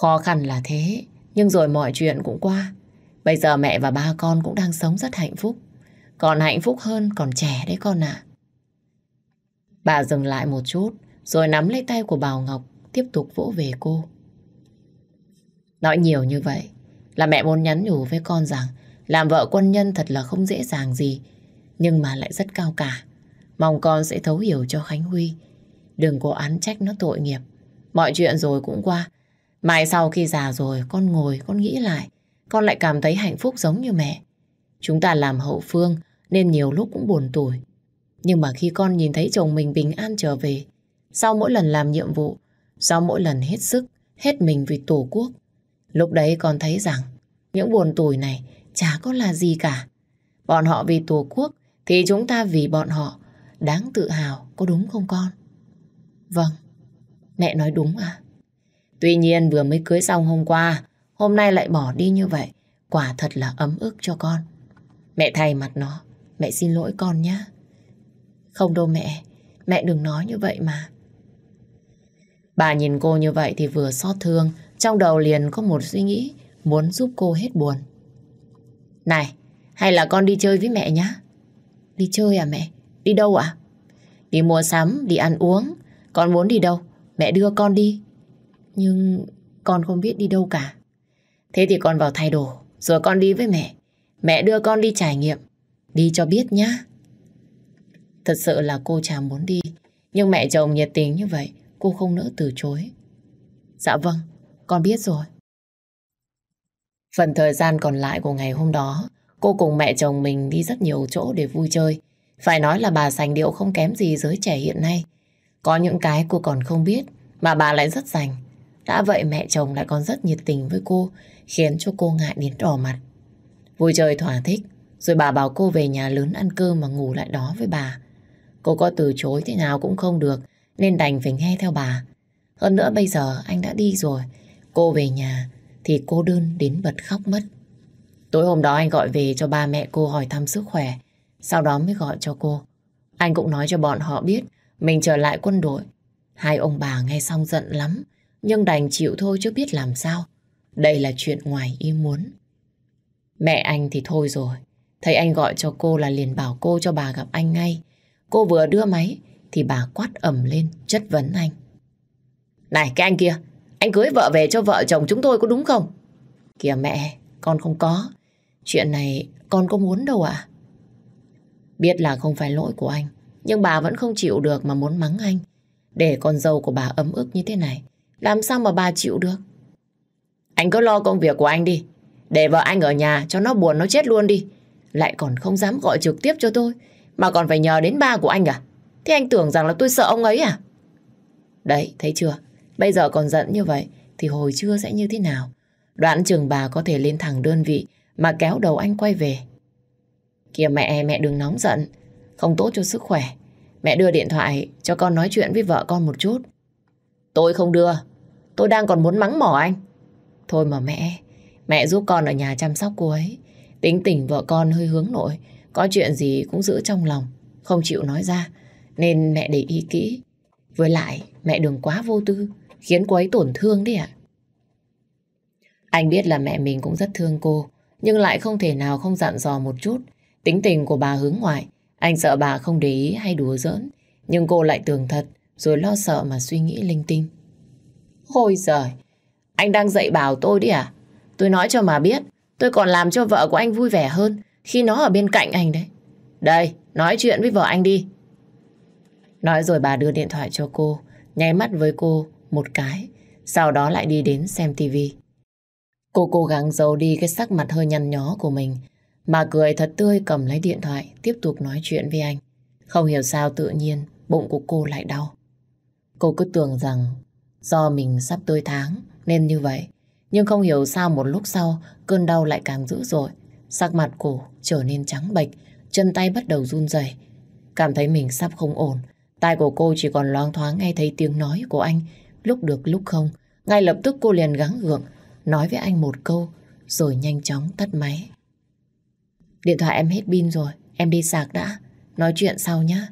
[SPEAKER 1] Khó khăn là thế, nhưng rồi mọi chuyện cũng qua. Bây giờ mẹ và ba con cũng đang sống rất hạnh phúc. Còn hạnh phúc hơn còn trẻ đấy con ạ. Bà dừng lại một chút, rồi nắm lấy tay của Bảo Ngọc, tiếp tục vỗ về cô. Nói nhiều như vậy, là mẹ muốn nhắn nhủ với con rằng làm vợ quân nhân thật là không dễ dàng gì, nhưng mà lại rất cao cả. Mong con sẽ thấu hiểu cho Khánh Huy. Đừng cố án trách nó tội nghiệp. Mọi chuyện rồi cũng qua, Mai sau khi già rồi, con ngồi, con nghĩ lại, con lại cảm thấy hạnh phúc giống như mẹ. Chúng ta làm hậu phương nên nhiều lúc cũng buồn tủi Nhưng mà khi con nhìn thấy chồng mình bình an trở về, sau mỗi lần làm nhiệm vụ, sau mỗi lần hết sức, hết mình vì tổ quốc, lúc đấy con thấy rằng những buồn tủi này chả có là gì cả. Bọn họ vì tổ quốc thì chúng ta vì bọn họ đáng tự hào, có đúng không con? Vâng, mẹ nói đúng à? Tuy nhiên vừa mới cưới xong hôm qua, hôm nay lại bỏ đi như vậy, quả thật là ấm ức cho con. Mẹ thay mặt nó, mẹ xin lỗi con nhé. Không đâu mẹ, mẹ đừng nói như vậy mà. Bà nhìn cô như vậy thì vừa xót thương, trong đầu liền có một suy nghĩ muốn giúp cô hết buồn. Này, hay là con đi chơi với mẹ nhé? Đi chơi à mẹ? Đi đâu ạ? Đi mua sắm, đi ăn uống. Con muốn đi đâu? Mẹ đưa con đi. Nhưng con không biết đi đâu cả. Thế thì con vào thay đồ, rồi con đi với mẹ. Mẹ đưa con đi trải nghiệm. Đi cho biết nhá. Thật sự là cô chả muốn đi. Nhưng mẹ chồng nhiệt tình như vậy, cô không nỡ từ chối. Dạ vâng, con biết rồi. Phần thời gian còn lại của ngày hôm đó, cô cùng mẹ chồng mình đi rất nhiều chỗ để vui chơi. Phải nói là bà sành điệu không kém gì giới trẻ hiện nay. Có những cái cô còn không biết, mà bà lại rất rành. Đã vậy mẹ chồng lại còn rất nhiệt tình với cô, khiến cho cô ngại đến đỏ mặt. Vui chơi thỏa thích, rồi bà bảo cô về nhà lớn ăn cơm mà ngủ lại đó với bà. Cô có từ chối thế nào cũng không được, nên đành phải nghe theo bà. Hơn nữa bây giờ anh đã đi rồi, cô về nhà thì cô đơn đến bật khóc mất. Tối hôm đó anh gọi về cho ba mẹ cô hỏi thăm sức khỏe, sau đó mới gọi cho cô. Anh cũng nói cho bọn họ biết mình trở lại quân đội. Hai ông bà nghe xong giận lắm, nhưng đành chịu thôi chứ biết làm sao. Đây là chuyện ngoài ý muốn. Mẹ anh thì thôi rồi. Thấy anh gọi cho cô là liền bảo cô cho bà gặp anh ngay. Cô vừa đưa máy thì bà quát ẩm lên chất vấn anh. Này cái anh kia, anh cưới vợ về cho vợ chồng chúng tôi có đúng không? Kìa mẹ, con không có. Chuyện này con có muốn đâu ạ. Biết là không phải lỗi của anh, nhưng bà vẫn không chịu được mà muốn mắng anh. Để con dâu của bà ấm ức như thế này, làm sao mà bà chịu được? Anh cứ lo công việc của anh đi. Để vợ anh ở nhà cho nó buồn nó chết luôn đi. Lại còn không dám gọi trực tiếp cho tôi. Mà còn phải nhờ đến ba của anh à? Thế anh tưởng rằng là tôi sợ ông ấy à? Đấy, thấy chưa? Bây giờ còn giận như vậy thì hồi trưa sẽ như thế nào? Đoạn trường bà có thể lên thẳng đơn vị mà kéo đầu anh quay về. Kìa mẹ, mẹ đừng nóng giận. Không tốt cho sức khỏe. Mẹ đưa điện thoại cho con nói chuyện với vợ con một chút. Tôi không đưa. Tôi đang còn muốn mắng mỏ anh. Thôi mà mẹ, mẹ giúp con ở nhà chăm sóc cô ấy. Tính tình vợ con hơi hướng nội, có chuyện gì cũng giữ trong lòng, không chịu nói ra. Nên mẹ để ý kỹ. Với lại, mẹ đừng quá vô tư, khiến cô ấy tổn thương đấy ạ. Anh biết là mẹ mình cũng rất thương cô, nhưng lại không thể nào không dặn dò một chút. Tính tình của bà hướng ngoại, anh sợ bà không để ý hay đùa giỡn. Nhưng cô lại tưởng thật, rồi lo sợ mà suy nghĩ linh tinh. Khôi giời, anh đang dạy bảo tôi đi à? Tôi nói cho mà biết, tôi còn làm cho vợ của anh vui vẻ hơn khi nó ở bên cạnh anh đấy. Đây, nói chuyện với vợ anh đi. Nói rồi bà đưa điện thoại cho cô, nháy mắt với cô một cái, sau đó lại đi đến xem tivi. Cô cố gắng giấu đi cái sắc mặt hơi nhăn nhó của mình. Bà cười thật tươi cầm lấy điện thoại, tiếp tục nói chuyện với anh. Không hiểu sao tự nhiên, bụng của cô lại đau. Cô cứ tưởng rằng Do mình sắp tới tháng nên như vậy. Nhưng không hiểu sao một lúc sau cơn đau lại càng dữ dội. Sắc mặt cổ trở nên trắng bệch, chân tay bắt đầu run rẩy. Cảm thấy mình sắp không ổn. Tai của cô chỉ còn loáng thoáng nghe thấy tiếng nói của anh, lúc được lúc không. Ngay lập tức cô liền gắng gượng, nói với anh một câu, rồi nhanh chóng tắt máy. Điện thoại em hết pin rồi, em đi sạc đã, nói chuyện sau nhé.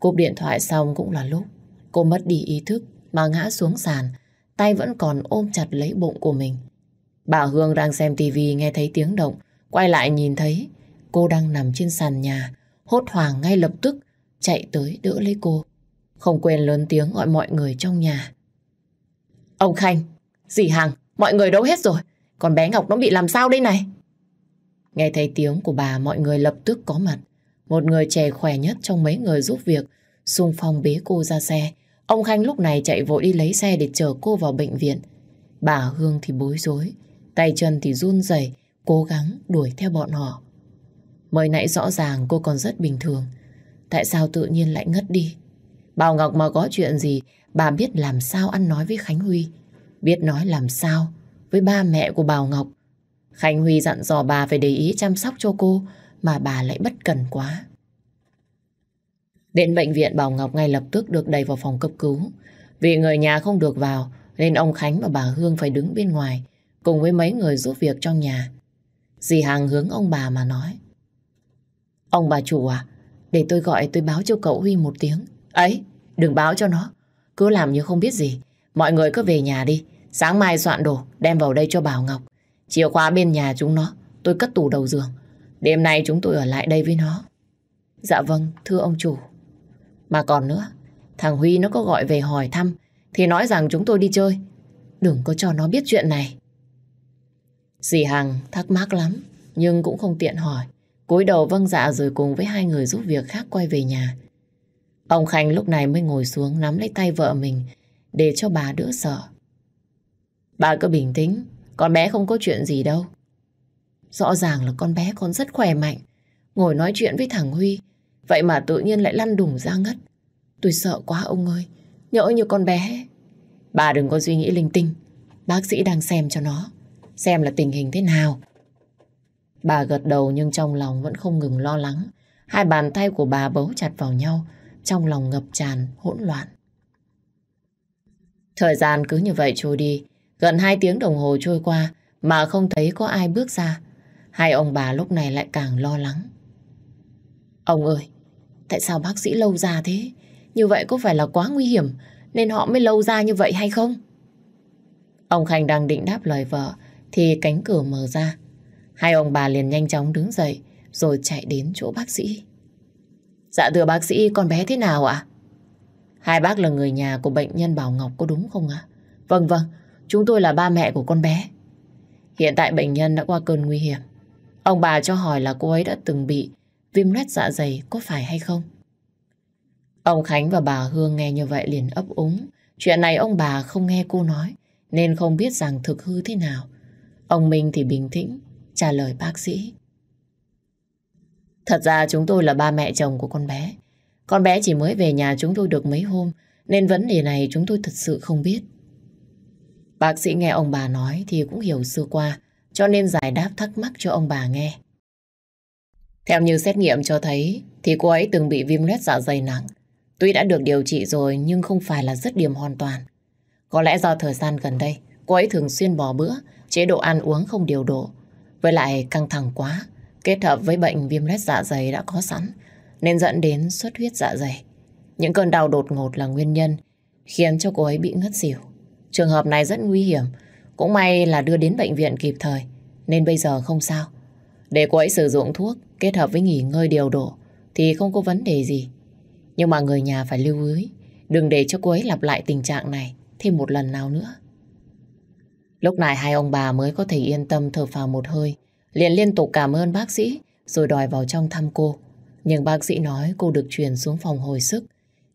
[SPEAKER 1] Cúp điện thoại xong cũng là lúc cô mất đi ý thức mà ngã xuống sàn, tay vẫn còn ôm chặt lấy bụng của mình. Bà Hương đang xem tivi nghe thấy tiếng động, quay lại nhìn thấy cô đang nằm trên sàn nhà, hốt hoảng ngay lập tức chạy tới đỡ lấy cô, không quên lớn tiếng gọi mọi người trong nhà. Ông Khanh, dì Hằng, mọi người đâu hết rồi, còn bé Ngọc nó bị làm sao đây này? Nghe thấy tiếng của bà mọi người lập tức có mặt. Một người trẻ khỏe nhất trong mấy người giúp việc xung phong bế cô ra xe Ông Khanh lúc này chạy vội đi lấy xe để chờ cô vào bệnh viện. Bà Hương thì bối rối, tay chân thì run rẩy, cố gắng đuổi theo bọn họ. Mới nãy rõ ràng cô còn rất bình thường, tại sao tự nhiên lại ngất đi? Bảo Ngọc mà có chuyện gì, bà biết làm sao ăn nói với Khánh Huy, biết nói làm sao với ba mẹ của Bảo Ngọc. Khánh Huy dặn dò bà phải để ý chăm sóc cho cô, mà bà lại bất cần quá. Đến bệnh viện Bảo Ngọc ngay lập tức được đẩy vào phòng cấp cứu. Vì người nhà không được vào nên ông Khánh và bà Hương phải đứng bên ngoài cùng với mấy người giúp việc trong nhà. Dì Hàng hướng ông bà mà nói. Ông bà chủ à, để tôi gọi tôi báo cho cậu Huy một tiếng. Ấy, đừng báo cho nó. Cứ làm như không biết gì. Mọi người cứ về nhà đi. Sáng mai soạn đồ, đem vào đây cho Bảo Ngọc. Chìa khóa bên nhà chúng nó, tôi cất tủ đầu giường. Đêm nay chúng tôi ở lại đây với nó. Dạ vâng, thưa ông chủ. Mà còn nữa, thằng Huy nó có gọi về hỏi thăm thì nói rằng chúng tôi đi chơi. Đừng có cho nó biết chuyện này. Dì Hằng thắc mắc lắm, nhưng cũng không tiện hỏi. cúi đầu vâng dạ rồi cùng với hai người giúp việc khác quay về nhà. Ông Khanh lúc này mới ngồi xuống nắm lấy tay vợ mình để cho bà đỡ sợ. Bà cứ bình tĩnh, con bé không có chuyện gì đâu. Rõ ràng là con bé con rất khỏe mạnh, ngồi nói chuyện với thằng Huy Vậy mà tự nhiên lại lăn đùng ra ngất. Tôi sợ quá ông ơi. Nhỡ như con bé. Bà đừng có suy nghĩ linh tinh. Bác sĩ đang xem cho nó. Xem là tình hình thế nào. Bà gật đầu nhưng trong lòng vẫn không ngừng lo lắng. Hai bàn tay của bà bấu chặt vào nhau. Trong lòng ngập tràn, hỗn loạn. Thời gian cứ như vậy trôi đi. Gần hai tiếng đồng hồ trôi qua mà không thấy có ai bước ra. Hai ông bà lúc này lại càng lo lắng. Ông ơi, Tại sao bác sĩ lâu già thế? Như vậy có phải là quá nguy hiểm nên họ mới lâu ra như vậy hay không? Ông Khanh đang định đáp lời vợ thì cánh cửa mở ra. Hai ông bà liền nhanh chóng đứng dậy rồi chạy đến chỗ bác sĩ. Dạ thưa bác sĩ, con bé thế nào ạ? Hai bác là người nhà của bệnh nhân Bảo Ngọc có đúng không ạ? Vâng vâng, chúng tôi là ba mẹ của con bé. Hiện tại bệnh nhân đã qua cơn nguy hiểm. Ông bà cho hỏi là cô ấy đã từng bị viêm loét dạ dày có phải hay không? Ông Khánh và bà Hương nghe như vậy liền ấp úng. Chuyện này ông bà không nghe cô nói, nên không biết rằng thực hư thế nào. Ông Minh thì bình tĩnh, trả lời bác sĩ. Thật ra chúng tôi là ba mẹ chồng của con bé. Con bé chỉ mới về nhà chúng tôi được mấy hôm, nên vấn đề này chúng tôi thật sự không biết. Bác sĩ nghe ông bà nói thì cũng hiểu sơ qua, cho nên giải đáp thắc mắc cho ông bà nghe. Theo như xét nghiệm cho thấy thì cô ấy từng bị viêm lết dạ dày nặng. Tuy đã được điều trị rồi nhưng không phải là rất điểm hoàn toàn. Có lẽ do thời gian gần đây cô ấy thường xuyên bỏ bữa, chế độ ăn uống không điều độ. Với lại căng thẳng quá, kết hợp với bệnh viêm lết dạ dày đã có sẵn nên dẫn đến xuất huyết dạ dày. Những cơn đau đột ngột là nguyên nhân khiến cho cô ấy bị ngất xỉu. Trường hợp này rất nguy hiểm, cũng may là đưa đến bệnh viện kịp thời nên bây giờ không sao. Để cô ấy sử dụng thuốc kết hợp với nghỉ ngơi điều độ thì không có vấn đề gì. Nhưng mà người nhà phải lưu ý, đừng để cho cô ấy lặp lại tình trạng này thêm một lần nào nữa. Lúc này hai ông bà mới có thể yên tâm thở phào một hơi, liền liên tục cảm ơn bác sĩ rồi đòi vào trong thăm cô. Nhưng bác sĩ nói cô được chuyển xuống phòng hồi sức,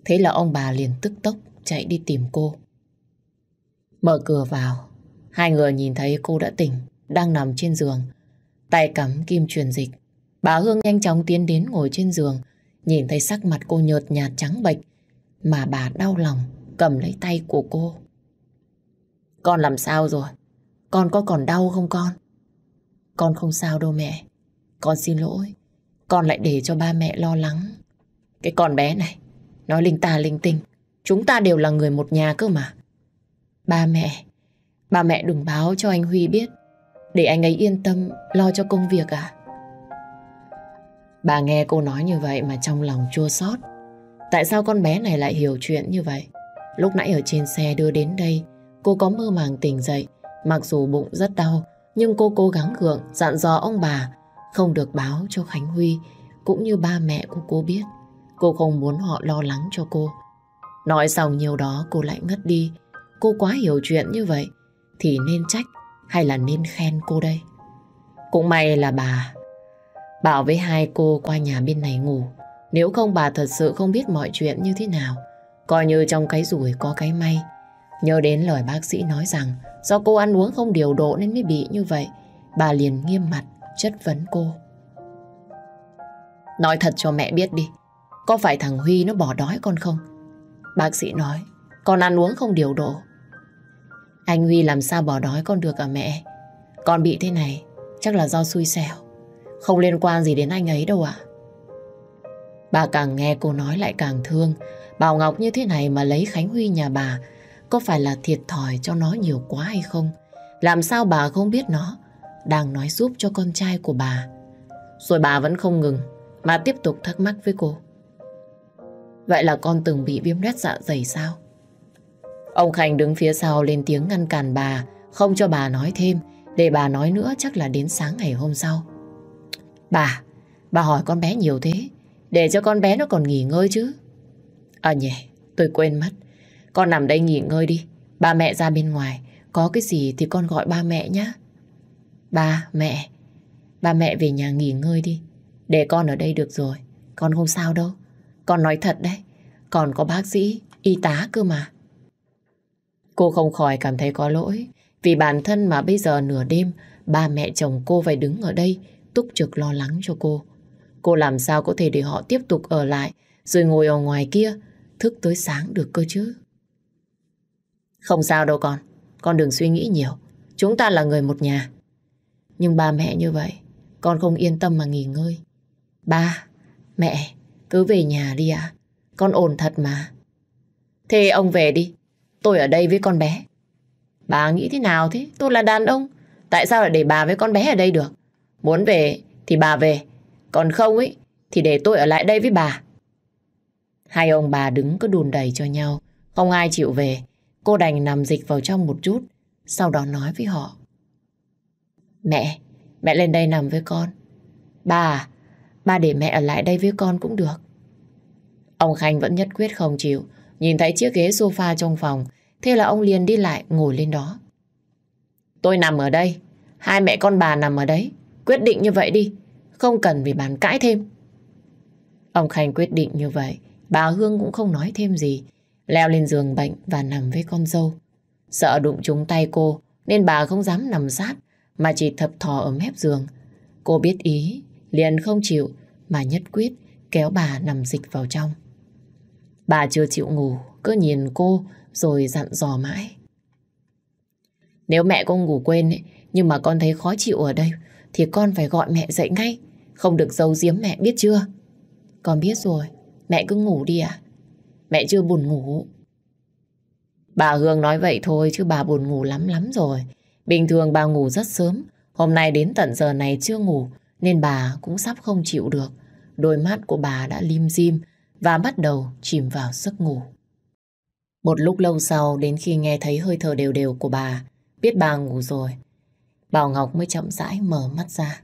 [SPEAKER 1] thế là ông bà liền tức tốc chạy đi tìm cô. Mở cửa vào, hai người nhìn thấy cô đã tỉnh, đang nằm trên giường, tay cắm kim truyền dịch. Bà Hương nhanh chóng tiến đến ngồi trên giường, nhìn thấy sắc mặt cô nhợt nhạt trắng bệch, mà bà đau lòng cầm lấy tay của cô. Con làm sao rồi? Con có còn đau không con? Con không sao đâu mẹ. Con xin lỗi. Con lại để cho ba mẹ lo lắng. Cái con bé này, nói linh tà linh tinh. Chúng ta đều là người một nhà cơ mà. Ba mẹ, ba mẹ đừng báo cho anh Huy biết. Để anh ấy yên tâm lo cho công việc à. Bà nghe cô nói như vậy mà trong lòng chua xót. Tại sao con bé này lại hiểu chuyện như vậy? Lúc nãy ở trên xe đưa đến đây, cô có mơ màng tỉnh dậy. Mặc dù bụng rất đau, nhưng cô cố gắng gượng dặn dò ông bà không được báo cho Khánh Huy cũng như ba mẹ của cô biết. Cô không muốn họ lo lắng cho cô. Nói xong nhiều đó cô lại ngất đi. Cô quá hiểu chuyện như vậy thì nên trách hay là nên khen cô đây? Cũng may là bà Bảo với hai cô qua nhà bên này ngủ. Nếu không bà thật sự không biết mọi chuyện như thế nào. Coi như trong cái rủi có cái may. Nhớ đến lời bác sĩ nói rằng do cô ăn uống không điều độ nên mới bị như vậy. Bà liền nghiêm mặt chất vấn cô. Nói thật cho mẹ biết đi. Có phải thằng Huy nó bỏ đói con không? Bác sĩ nói con ăn uống không điều độ. Anh Huy làm sao bỏ đói con được à mẹ? Con bị thế này chắc là do xui xẻo. Không liên quan gì đến anh ấy đâu ạ. Bà càng nghe cô nói lại càng thương. Bảo Ngọc như thế này mà lấy Khánh Huy nhà bà, có phải là thiệt thòi cho nó nhiều quá hay không? Làm sao bà không biết nó? Đang nói giúp cho con trai của bà. Rồi bà vẫn không ngừng, mà tiếp tục thắc mắc với cô. Vậy là con từng bị viêm loét dạ dày sao? Ông Khánh đứng phía sau lên tiếng ngăn cản bà, không cho bà nói thêm, để bà nói nữa chắc là đến sáng ngày hôm sau. Bà, bà hỏi con bé nhiều thế, để cho con bé nó còn nghỉ ngơi chứ. À nhỉ, tôi quên mất. Con nằm đây nghỉ ngơi đi, ba mẹ ra bên ngoài, có cái gì thì con gọi ba mẹ nhé. Ba, mẹ, ba mẹ về nhà nghỉ ngơi đi, để con ở đây được rồi, con không sao đâu. Con nói thật đấy, còn có bác sĩ, y tá cơ mà. Cô không khỏi cảm thấy có lỗi, vì bản thân mà bây giờ nửa đêm, ba mẹ chồng cô phải đứng ở đây túc trực lo lắng cho cô. Cô làm sao có thể để họ tiếp tục ở lại rồi ngồi ở ngoài kia thức tới sáng được cơ chứ? Không sao đâu con, con đừng suy nghĩ nhiều. Chúng ta là người một nhà. Nhưng ba mẹ như vậy, con không yên tâm mà nghỉ ngơi. Ba, mẹ, cứ về nhà đi ạ. Con ổn thật mà. Thế ông về đi, tôi ở đây với con bé. Bà nghĩ thế nào thế? Tôi là đàn ông. Tại sao lại để bà với con bé ở đây được? Muốn về thì bà về, còn không ấy thì để tôi ở lại đây với bà. Hai ông bà đứng cứ đùn đầy cho nhau, không ai chịu về. Cô đành nằm dịch vào trong một chút, sau đó nói với họ. Mẹ, mẹ lên đây nằm với con. Bà, ba để mẹ ở lại đây với con cũng được. Ông Khanh vẫn nhất quyết không chịu, nhìn thấy chiếc ghế sofa trong phòng, thế là ông liền đi lại ngồi lên đó. Tôi nằm ở đây, hai mẹ con bà nằm ở đấy, quyết định như vậy đi, không cần vì bàn cãi thêm. Ông Khanh quyết định như vậy, bà Hương cũng không nói thêm gì, leo lên giường bệnh và nằm với con dâu. Sợ đụng trúng tay cô, nên bà không dám nằm sát, mà chỉ thập thò ở mép giường. Cô biết ý, liền không chịu, mà nhất quyết kéo bà nằm dịch vào trong. Bà chưa chịu ngủ, cứ nhìn cô rồi dặn dò mãi. Nếu mẹ con ngủ quên, ấy, nhưng mà con thấy khó chịu ở đây, thì con phải gọi mẹ dậy ngay. Không được giấu giếm mẹ biết chưa? Con biết rồi, mẹ cứ ngủ đi à? Mẹ chưa buồn ngủ. Bà Hương nói vậy thôi chứ bà buồn ngủ lắm lắm rồi. Bình thường bà ngủ rất sớm, hôm nay đến tận giờ này chưa ngủ nên bà cũng sắp không chịu được. Đôi mắt của bà đã lim dim và bắt đầu chìm vào giấc ngủ. Một lúc lâu sau đến khi nghe thấy hơi thở đều đều của bà, biết bà ngủ rồi, Bảo Ngọc mới chậm rãi mở mắt ra.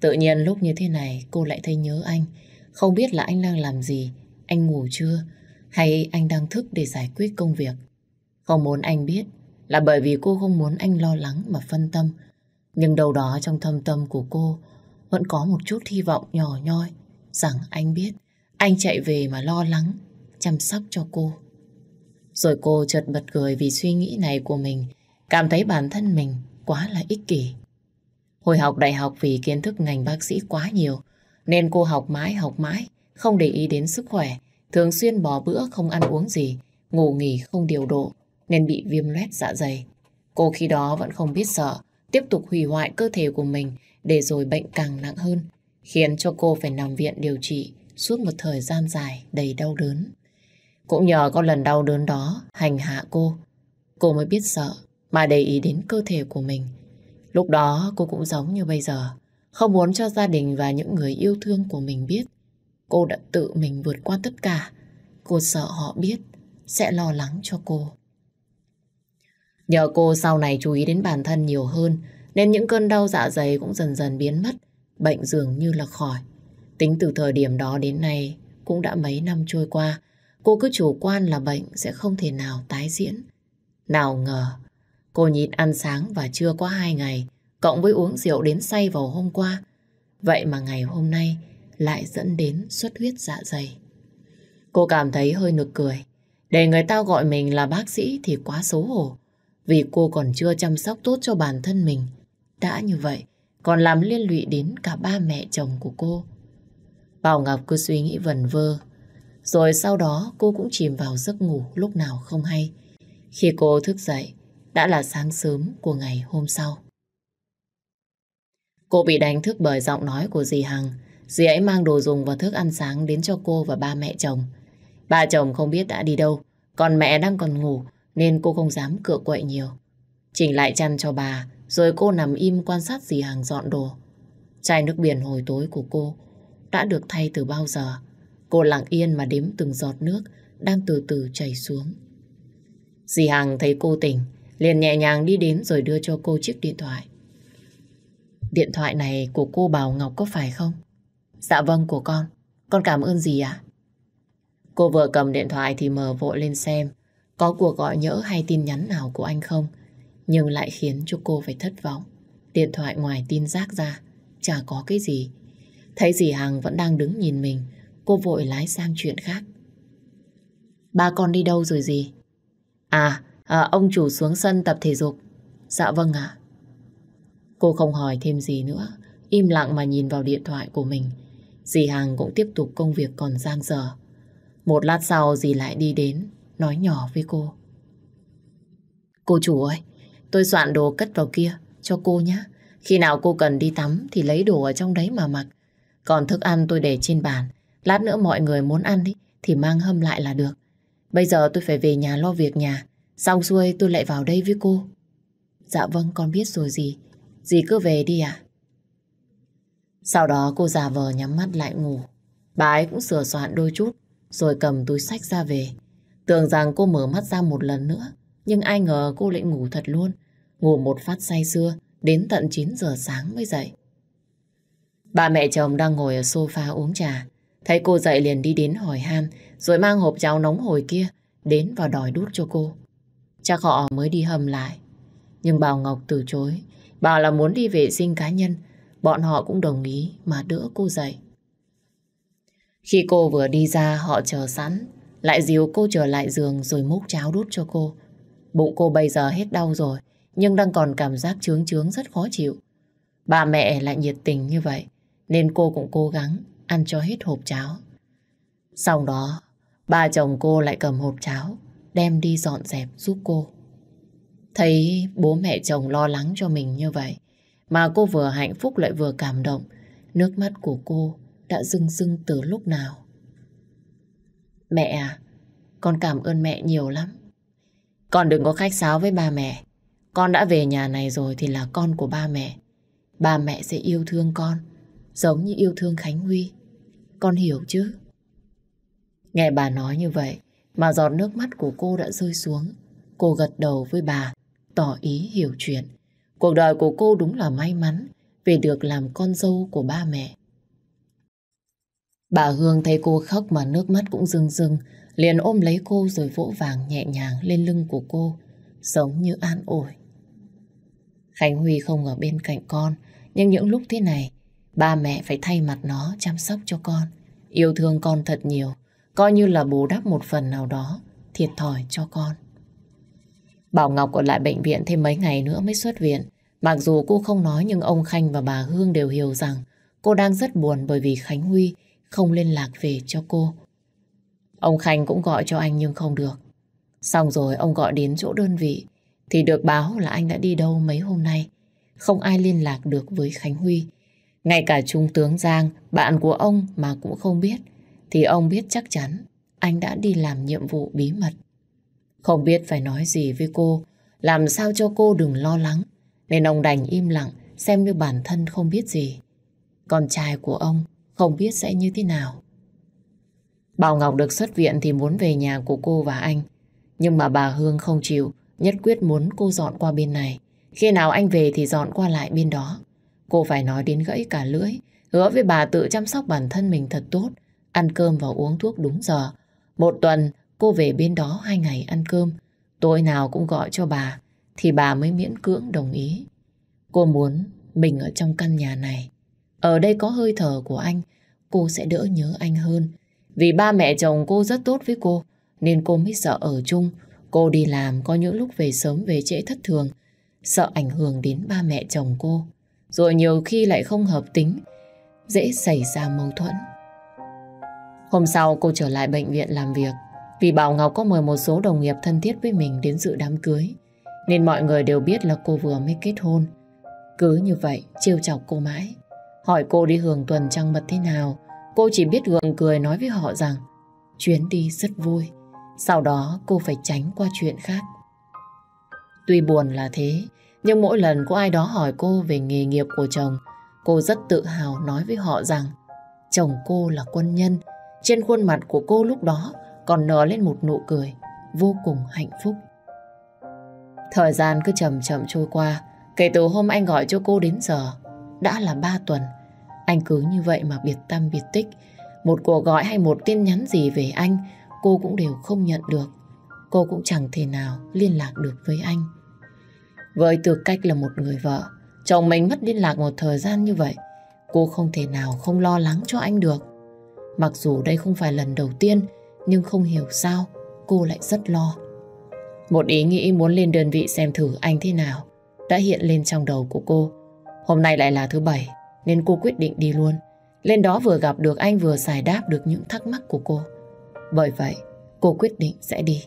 [SPEAKER 1] Tự nhiên lúc như thế này cô lại thấy nhớ anh. Không biết là anh đang làm gì, anh ngủ chưa? Hay anh đang thức để giải quyết công việc? Không muốn anh biết là bởi vì cô không muốn anh lo lắng mà phân tâm. Nhưng đâu đó trong thâm tâm của cô vẫn có một chút hy vọng nhỏ nhoi rằng anh biết anh chạy về mà lo lắng, chăm sóc cho cô. Rồi cô chợt bật cười vì suy nghĩ này của mình, cảm thấy bản thân mình quá là ích kỷ. Hồi học đại học vì kiến thức ngành bác sĩ quá nhiều, nên cô học mãi học mãi, không để ý đến sức khỏe, thường xuyên bỏ bữa không ăn uống gì, ngủ nghỉ không điều độ, nên bị viêm loét dạ dày. Cô khi đó vẫn không biết sợ, tiếp tục hủy hoại cơ thể của mình để rồi bệnh càng nặng hơn, khiến cho cô phải nằm viện điều trị suốt một thời gian dài đầy đau đớn. Cũng nhờ có lần đau đớn đó hành hạ cô, cô mới biết sợ mà để ý đến cơ thể của mình. Lúc đó cô cũng giống như bây giờ, không muốn cho gia đình và những người yêu thương của mình biết. Cô đã tự mình vượt qua tất cả. Cô sợ họ biết, sẽ lo lắng cho cô. Nhờ cô sau này chú ý đến bản thân nhiều hơn, nên những cơn đau dạ dày cũng dần dần biến mất, bệnh dường như là khỏi. Tính từ thời điểm đó đến nay, cũng đã mấy năm trôi qua, cô cứ chủ quan là bệnh sẽ không thể nào tái diễn. Nào ngờ, Cô nhịn ăn sáng và chưa có hai ngày, cộng với uống rượu đến say vào hôm qua. Vậy mà ngày hôm nay lại dẫn đến xuất huyết dạ dày. Cô cảm thấy hơi nực cười. Để người ta gọi mình là bác sĩ thì quá xấu hổ. Vì cô còn chưa chăm sóc tốt cho bản thân mình. Đã như vậy, còn làm liên lụy đến cả ba mẹ chồng của cô. Bảo Ngọc cứ suy nghĩ vần vơ. Rồi sau đó cô cũng chìm vào giấc ngủ lúc nào không hay. Khi cô thức dậy, đã là sáng sớm của ngày hôm sau. Cô bị đánh thức bởi giọng nói của dì Hằng. Dì ấy mang đồ dùng và thức ăn sáng đến cho cô và ba mẹ chồng. Ba chồng không biết đã đi đâu, còn mẹ đang còn ngủ nên cô không dám cựa quậy nhiều. Chỉnh lại chăn cho bà, rồi cô nằm im quan sát dì Hằng dọn đồ. Chai nước biển hồi tối của cô đã được thay từ bao giờ. Cô lặng yên mà đếm từng giọt nước đang từ từ chảy xuống. Dì Hằng thấy cô tỉnh, liền nhẹ nhàng đi đến rồi đưa cho cô chiếc điện thoại. Điện thoại này của cô Bảo Ngọc có phải không? Dạ vâng của con. Con cảm ơn gì ạ? Cô vừa cầm điện thoại thì mở vội lên xem có cuộc gọi nhỡ hay tin nhắn nào của anh không. Nhưng lại khiến cho cô phải thất vọng. Điện thoại ngoài tin rác ra, chả có cái gì. Thấy dì Hằng vẫn đang đứng nhìn mình, cô vội lái sang chuyện khác. Ba con đi đâu rồi gì? À, À, ông chủ xuống sân tập thể dục. Dạ vâng ạ. Cô không hỏi thêm gì nữa, im lặng mà nhìn vào điện thoại của mình. Dì Hằng cũng tiếp tục công việc còn giang dở. Một lát sau dì lại đi đến, nói nhỏ với cô. Cô chủ ơi, tôi soạn đồ cất vào kia cho cô nhé. Khi nào cô cần đi tắm thì lấy đồ ở trong đấy mà mặc. Còn thức ăn tôi để trên bàn. Lát nữa mọi người muốn ăn ý, thì mang hâm lại là được. Bây giờ tôi phải về nhà lo việc nhà. Xong xuôi tôi lại vào đây với cô. Dạ vâng, con biết rồi gì. Dì cứ về đi à? Sau đó cô già vờ nhắm mắt lại ngủ. Bà ấy cũng sửa soạn đôi chút, rồi cầm túi sách ra về. Tưởng rằng cô mở mắt ra một lần nữa, nhưng ai ngờ cô lại ngủ thật luôn. Ngủ một phát say xưa, đến tận 9 giờ sáng mới dậy. Bà mẹ chồng đang ngồi ở sofa uống trà. Thấy cô dậy liền đi đến hỏi han, rồi mang hộp cháo nóng hồi kia, đến và đòi đút cho cô chắc họ mới đi hầm lại. Nhưng Bảo Ngọc từ chối, bảo là muốn đi vệ sinh cá nhân, bọn họ cũng đồng ý mà đỡ cô dậy. Khi cô vừa đi ra, họ chờ sẵn, lại dìu cô trở lại giường rồi múc cháo đút cho cô. Bụng cô bây giờ hết đau rồi, nhưng đang còn cảm giác trướng trướng rất khó chịu. Bà mẹ lại nhiệt tình như vậy, nên cô cũng cố gắng ăn cho hết hộp cháo. Sau đó, ba chồng cô lại cầm hộp cháo, đem đi dọn dẹp giúp cô. Thấy bố mẹ chồng lo lắng cho mình như vậy, mà cô vừa hạnh phúc lại vừa cảm động, nước mắt của cô đã rưng rưng từ lúc nào. Mẹ à, con cảm ơn mẹ nhiều lắm. Con đừng có khách sáo với ba mẹ. Con đã về nhà này rồi thì là con của ba mẹ. Ba mẹ sẽ yêu thương con, giống như yêu thương Khánh Huy. Con hiểu chứ? Nghe bà nói như vậy, mà giọt nước mắt của cô đã rơi xuống. Cô gật đầu với bà, tỏ ý hiểu chuyện. Cuộc đời của cô đúng là may mắn vì được làm con dâu của ba mẹ. Bà Hương thấy cô khóc mà nước mắt cũng rưng rưng, liền ôm lấy cô rồi vỗ vàng nhẹ nhàng lên lưng của cô, giống như an ủi. Khánh Huy không ở bên cạnh con, nhưng những lúc thế này, ba mẹ phải thay mặt nó chăm sóc cho con, yêu thương con thật nhiều coi như là bù đắp một phần nào đó thiệt thòi cho con. Bảo Ngọc ở lại bệnh viện thêm mấy ngày nữa mới xuất viện. Mặc dù cô không nói nhưng ông Khanh và bà Hương đều hiểu rằng cô đang rất buồn bởi vì Khánh Huy không liên lạc về cho cô. Ông Khanh cũng gọi cho anh nhưng không được. Xong rồi ông gọi đến chỗ đơn vị thì được báo là anh đã đi đâu mấy hôm nay. Không ai liên lạc được với Khánh Huy. Ngay cả Trung tướng Giang, bạn của ông mà cũng không biết thì ông biết chắc chắn anh đã đi làm nhiệm vụ bí mật. Không biết phải nói gì với cô, làm sao cho cô đừng lo lắng, nên ông đành im lặng xem như bản thân không biết gì. Con trai của ông không biết sẽ như thế nào. Bảo Ngọc được xuất viện thì muốn về nhà của cô và anh, nhưng mà bà Hương không chịu, nhất quyết muốn cô dọn qua bên này. Khi nào anh về thì dọn qua lại bên đó. Cô phải nói đến gãy cả lưỡi, hứa với bà tự chăm sóc bản thân mình thật tốt, ăn cơm và uống thuốc đúng giờ. Một tuần cô về bên đó hai ngày ăn cơm, tối nào cũng gọi cho bà, thì bà mới miễn cưỡng đồng ý. Cô muốn mình ở trong căn nhà này. Ở đây có hơi thở của anh, cô sẽ đỡ nhớ anh hơn. Vì ba mẹ chồng cô rất tốt với cô, nên cô mới sợ ở chung. Cô đi làm có những lúc về sớm về trễ thất thường, sợ ảnh hưởng đến ba mẹ chồng cô. Rồi nhiều khi lại không hợp tính, dễ xảy ra mâu thuẫn. Hôm sau cô trở lại bệnh viện làm việc vì Bảo Ngọc có mời một số đồng nghiệp thân thiết với mình đến dự đám cưới nên mọi người đều biết là cô vừa mới kết hôn. Cứ như vậy chiêu chọc cô mãi. Hỏi cô đi hưởng tuần trăng mật thế nào cô chỉ biết gượng cười nói với họ rằng chuyến đi rất vui sau đó cô phải tránh qua chuyện khác. Tuy buồn là thế nhưng mỗi lần có ai đó hỏi cô về nghề nghiệp của chồng cô rất tự hào nói với họ rằng chồng cô là quân nhân trên khuôn mặt của cô lúc đó còn nở lên một nụ cười vô cùng hạnh phúc. Thời gian cứ chậm chậm trôi qua, kể từ hôm anh gọi cho cô đến giờ, đã là ba tuần. Anh cứ như vậy mà biệt tâm biệt tích, một cuộc gọi hay một tin nhắn gì về anh, cô cũng đều không nhận được. Cô cũng chẳng thể nào liên lạc được với anh. Với tư cách là một người vợ, chồng mình mất liên lạc một thời gian như vậy, cô không thể nào không lo lắng cho anh được. Mặc dù đây không phải lần đầu tiên, nhưng không hiểu sao cô lại rất lo. Một ý nghĩ muốn lên đơn vị xem thử anh thế nào đã hiện lên trong đầu của cô. Hôm nay lại là thứ bảy, nên cô quyết định đi luôn. Lên đó vừa gặp được anh vừa giải đáp được những thắc mắc của cô. Bởi vậy, cô quyết định sẽ đi.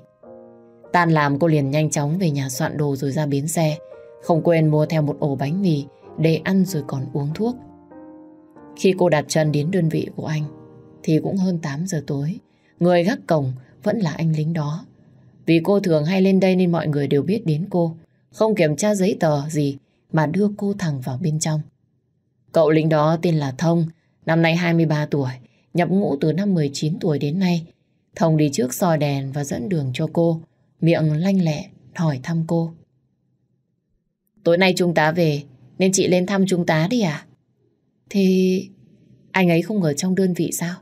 [SPEAKER 1] Tan làm cô liền nhanh chóng về nhà soạn đồ rồi ra bến xe. Không quên mua theo một ổ bánh mì để ăn rồi còn uống thuốc. Khi cô đặt chân đến đơn vị của anh, thì cũng hơn 8 giờ tối. Người gác cổng vẫn là anh lính đó. Vì cô thường hay lên đây nên mọi người đều biết đến cô. Không kiểm tra giấy tờ gì mà đưa cô thẳng vào bên trong. Cậu lính đó tên là Thông, năm nay 23 tuổi, nhập ngũ từ năm 19 tuổi đến nay. Thông đi trước soi đèn và dẫn đường cho cô, miệng lanh lẹ hỏi thăm cô. Tối nay trung tá về, nên chị lên thăm trung tá đi à? Thì anh ấy không ở trong đơn vị sao?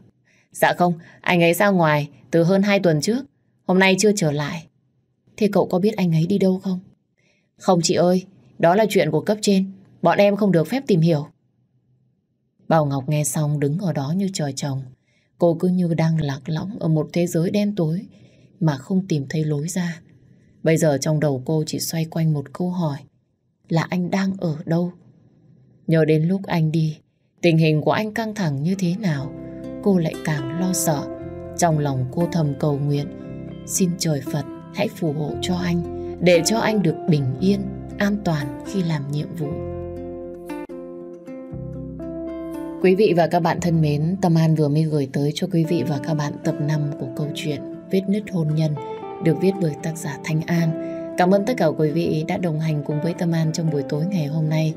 [SPEAKER 1] Dạ không, anh ấy ra ngoài từ hơn 2 tuần trước. Hôm nay chưa trở lại. Thế cậu có biết anh ấy đi đâu không? Không chị ơi, đó là chuyện của cấp trên. Bọn em không được phép tìm hiểu. Bảo Ngọc nghe xong đứng ở đó như trời trồng. Cô cứ như đang lạc lõng ở một thế giới đen tối mà không tìm thấy lối ra. Bây giờ trong đầu cô chỉ xoay quanh một câu hỏi là anh đang ở đâu? Nhớ đến lúc anh đi, tình hình của anh căng thẳng như thế nào? cô lại càng lo sợ. Trong lòng cô thầm cầu nguyện, xin trời Phật hãy phù hộ cho anh, để cho anh được bình yên, an toàn khi làm nhiệm vụ. Quý vị và các bạn thân mến, Tâm An vừa mới gửi tới cho quý vị và các bạn tập 5 của câu chuyện Vết nứt hôn nhân được viết bởi tác giả Thanh An. Cảm ơn tất cả quý vị đã đồng hành cùng với Tâm An trong buổi tối ngày hôm nay.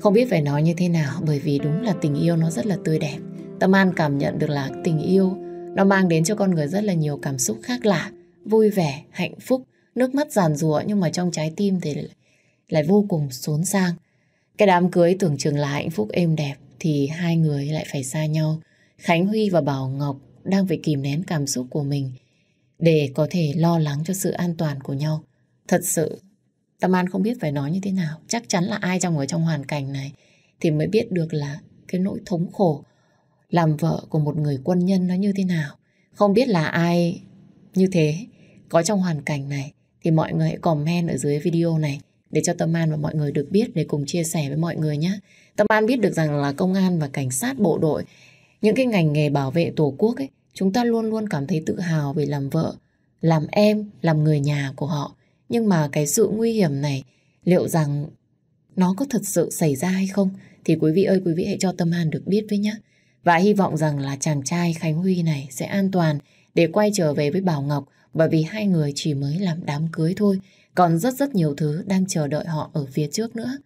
[SPEAKER 1] Không biết phải nói như thế nào bởi vì đúng là tình yêu nó rất là tươi đẹp. Tâm An cảm nhận được là tình yêu nó mang đến cho con người rất là nhiều cảm xúc khác lạ, vui vẻ, hạnh phúc, nước mắt giàn rủa nhưng mà trong trái tim thì lại, lại vô cùng xốn sang. Cái đám cưới tưởng chừng là hạnh phúc êm đẹp thì hai người lại phải xa nhau. Khánh Huy và Bảo Ngọc đang phải kìm nén cảm xúc của mình để có thể lo lắng cho sự an toàn của nhau. Thật sự, Tâm An không biết phải nói như thế nào. Chắc chắn là ai trong ở trong hoàn cảnh này thì mới biết được là cái nỗi thống khổ làm vợ của một người quân nhân nó như thế nào. Không biết là ai như thế có trong hoàn cảnh này thì mọi người hãy comment ở dưới video này để cho Tâm An và mọi người được biết để cùng chia sẻ với mọi người nhé. Tâm An biết được rằng là công an và cảnh sát bộ đội, những cái ngành nghề bảo vệ Tổ quốc ấy, chúng ta luôn luôn cảm thấy tự hào vì làm vợ, làm em, làm người nhà của họ. Nhưng mà cái sự nguy hiểm này liệu rằng nó có thật sự xảy ra hay không thì quý vị ơi quý vị hãy cho Tâm An được biết với nhé. Và hy vọng rằng là chàng trai Khánh Huy này sẽ an toàn để quay trở về với Bảo Ngọc bởi vì hai người chỉ mới làm đám cưới thôi, còn rất rất nhiều thứ đang chờ đợi họ ở phía trước nữa.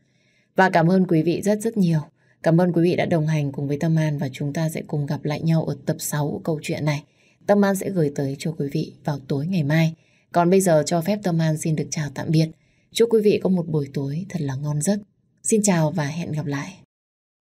[SPEAKER 1] Và cảm ơn quý vị rất rất nhiều. Cảm ơn quý vị đã đồng hành cùng với Tâm An và chúng ta sẽ cùng gặp lại nhau ở tập 6 của câu chuyện này. Tâm An sẽ gửi tới cho quý vị vào tối ngày mai. Còn bây giờ cho phép Tâm An xin được chào tạm biệt. Chúc quý vị có một buổi tối thật là ngon giấc. Xin chào và hẹn gặp lại.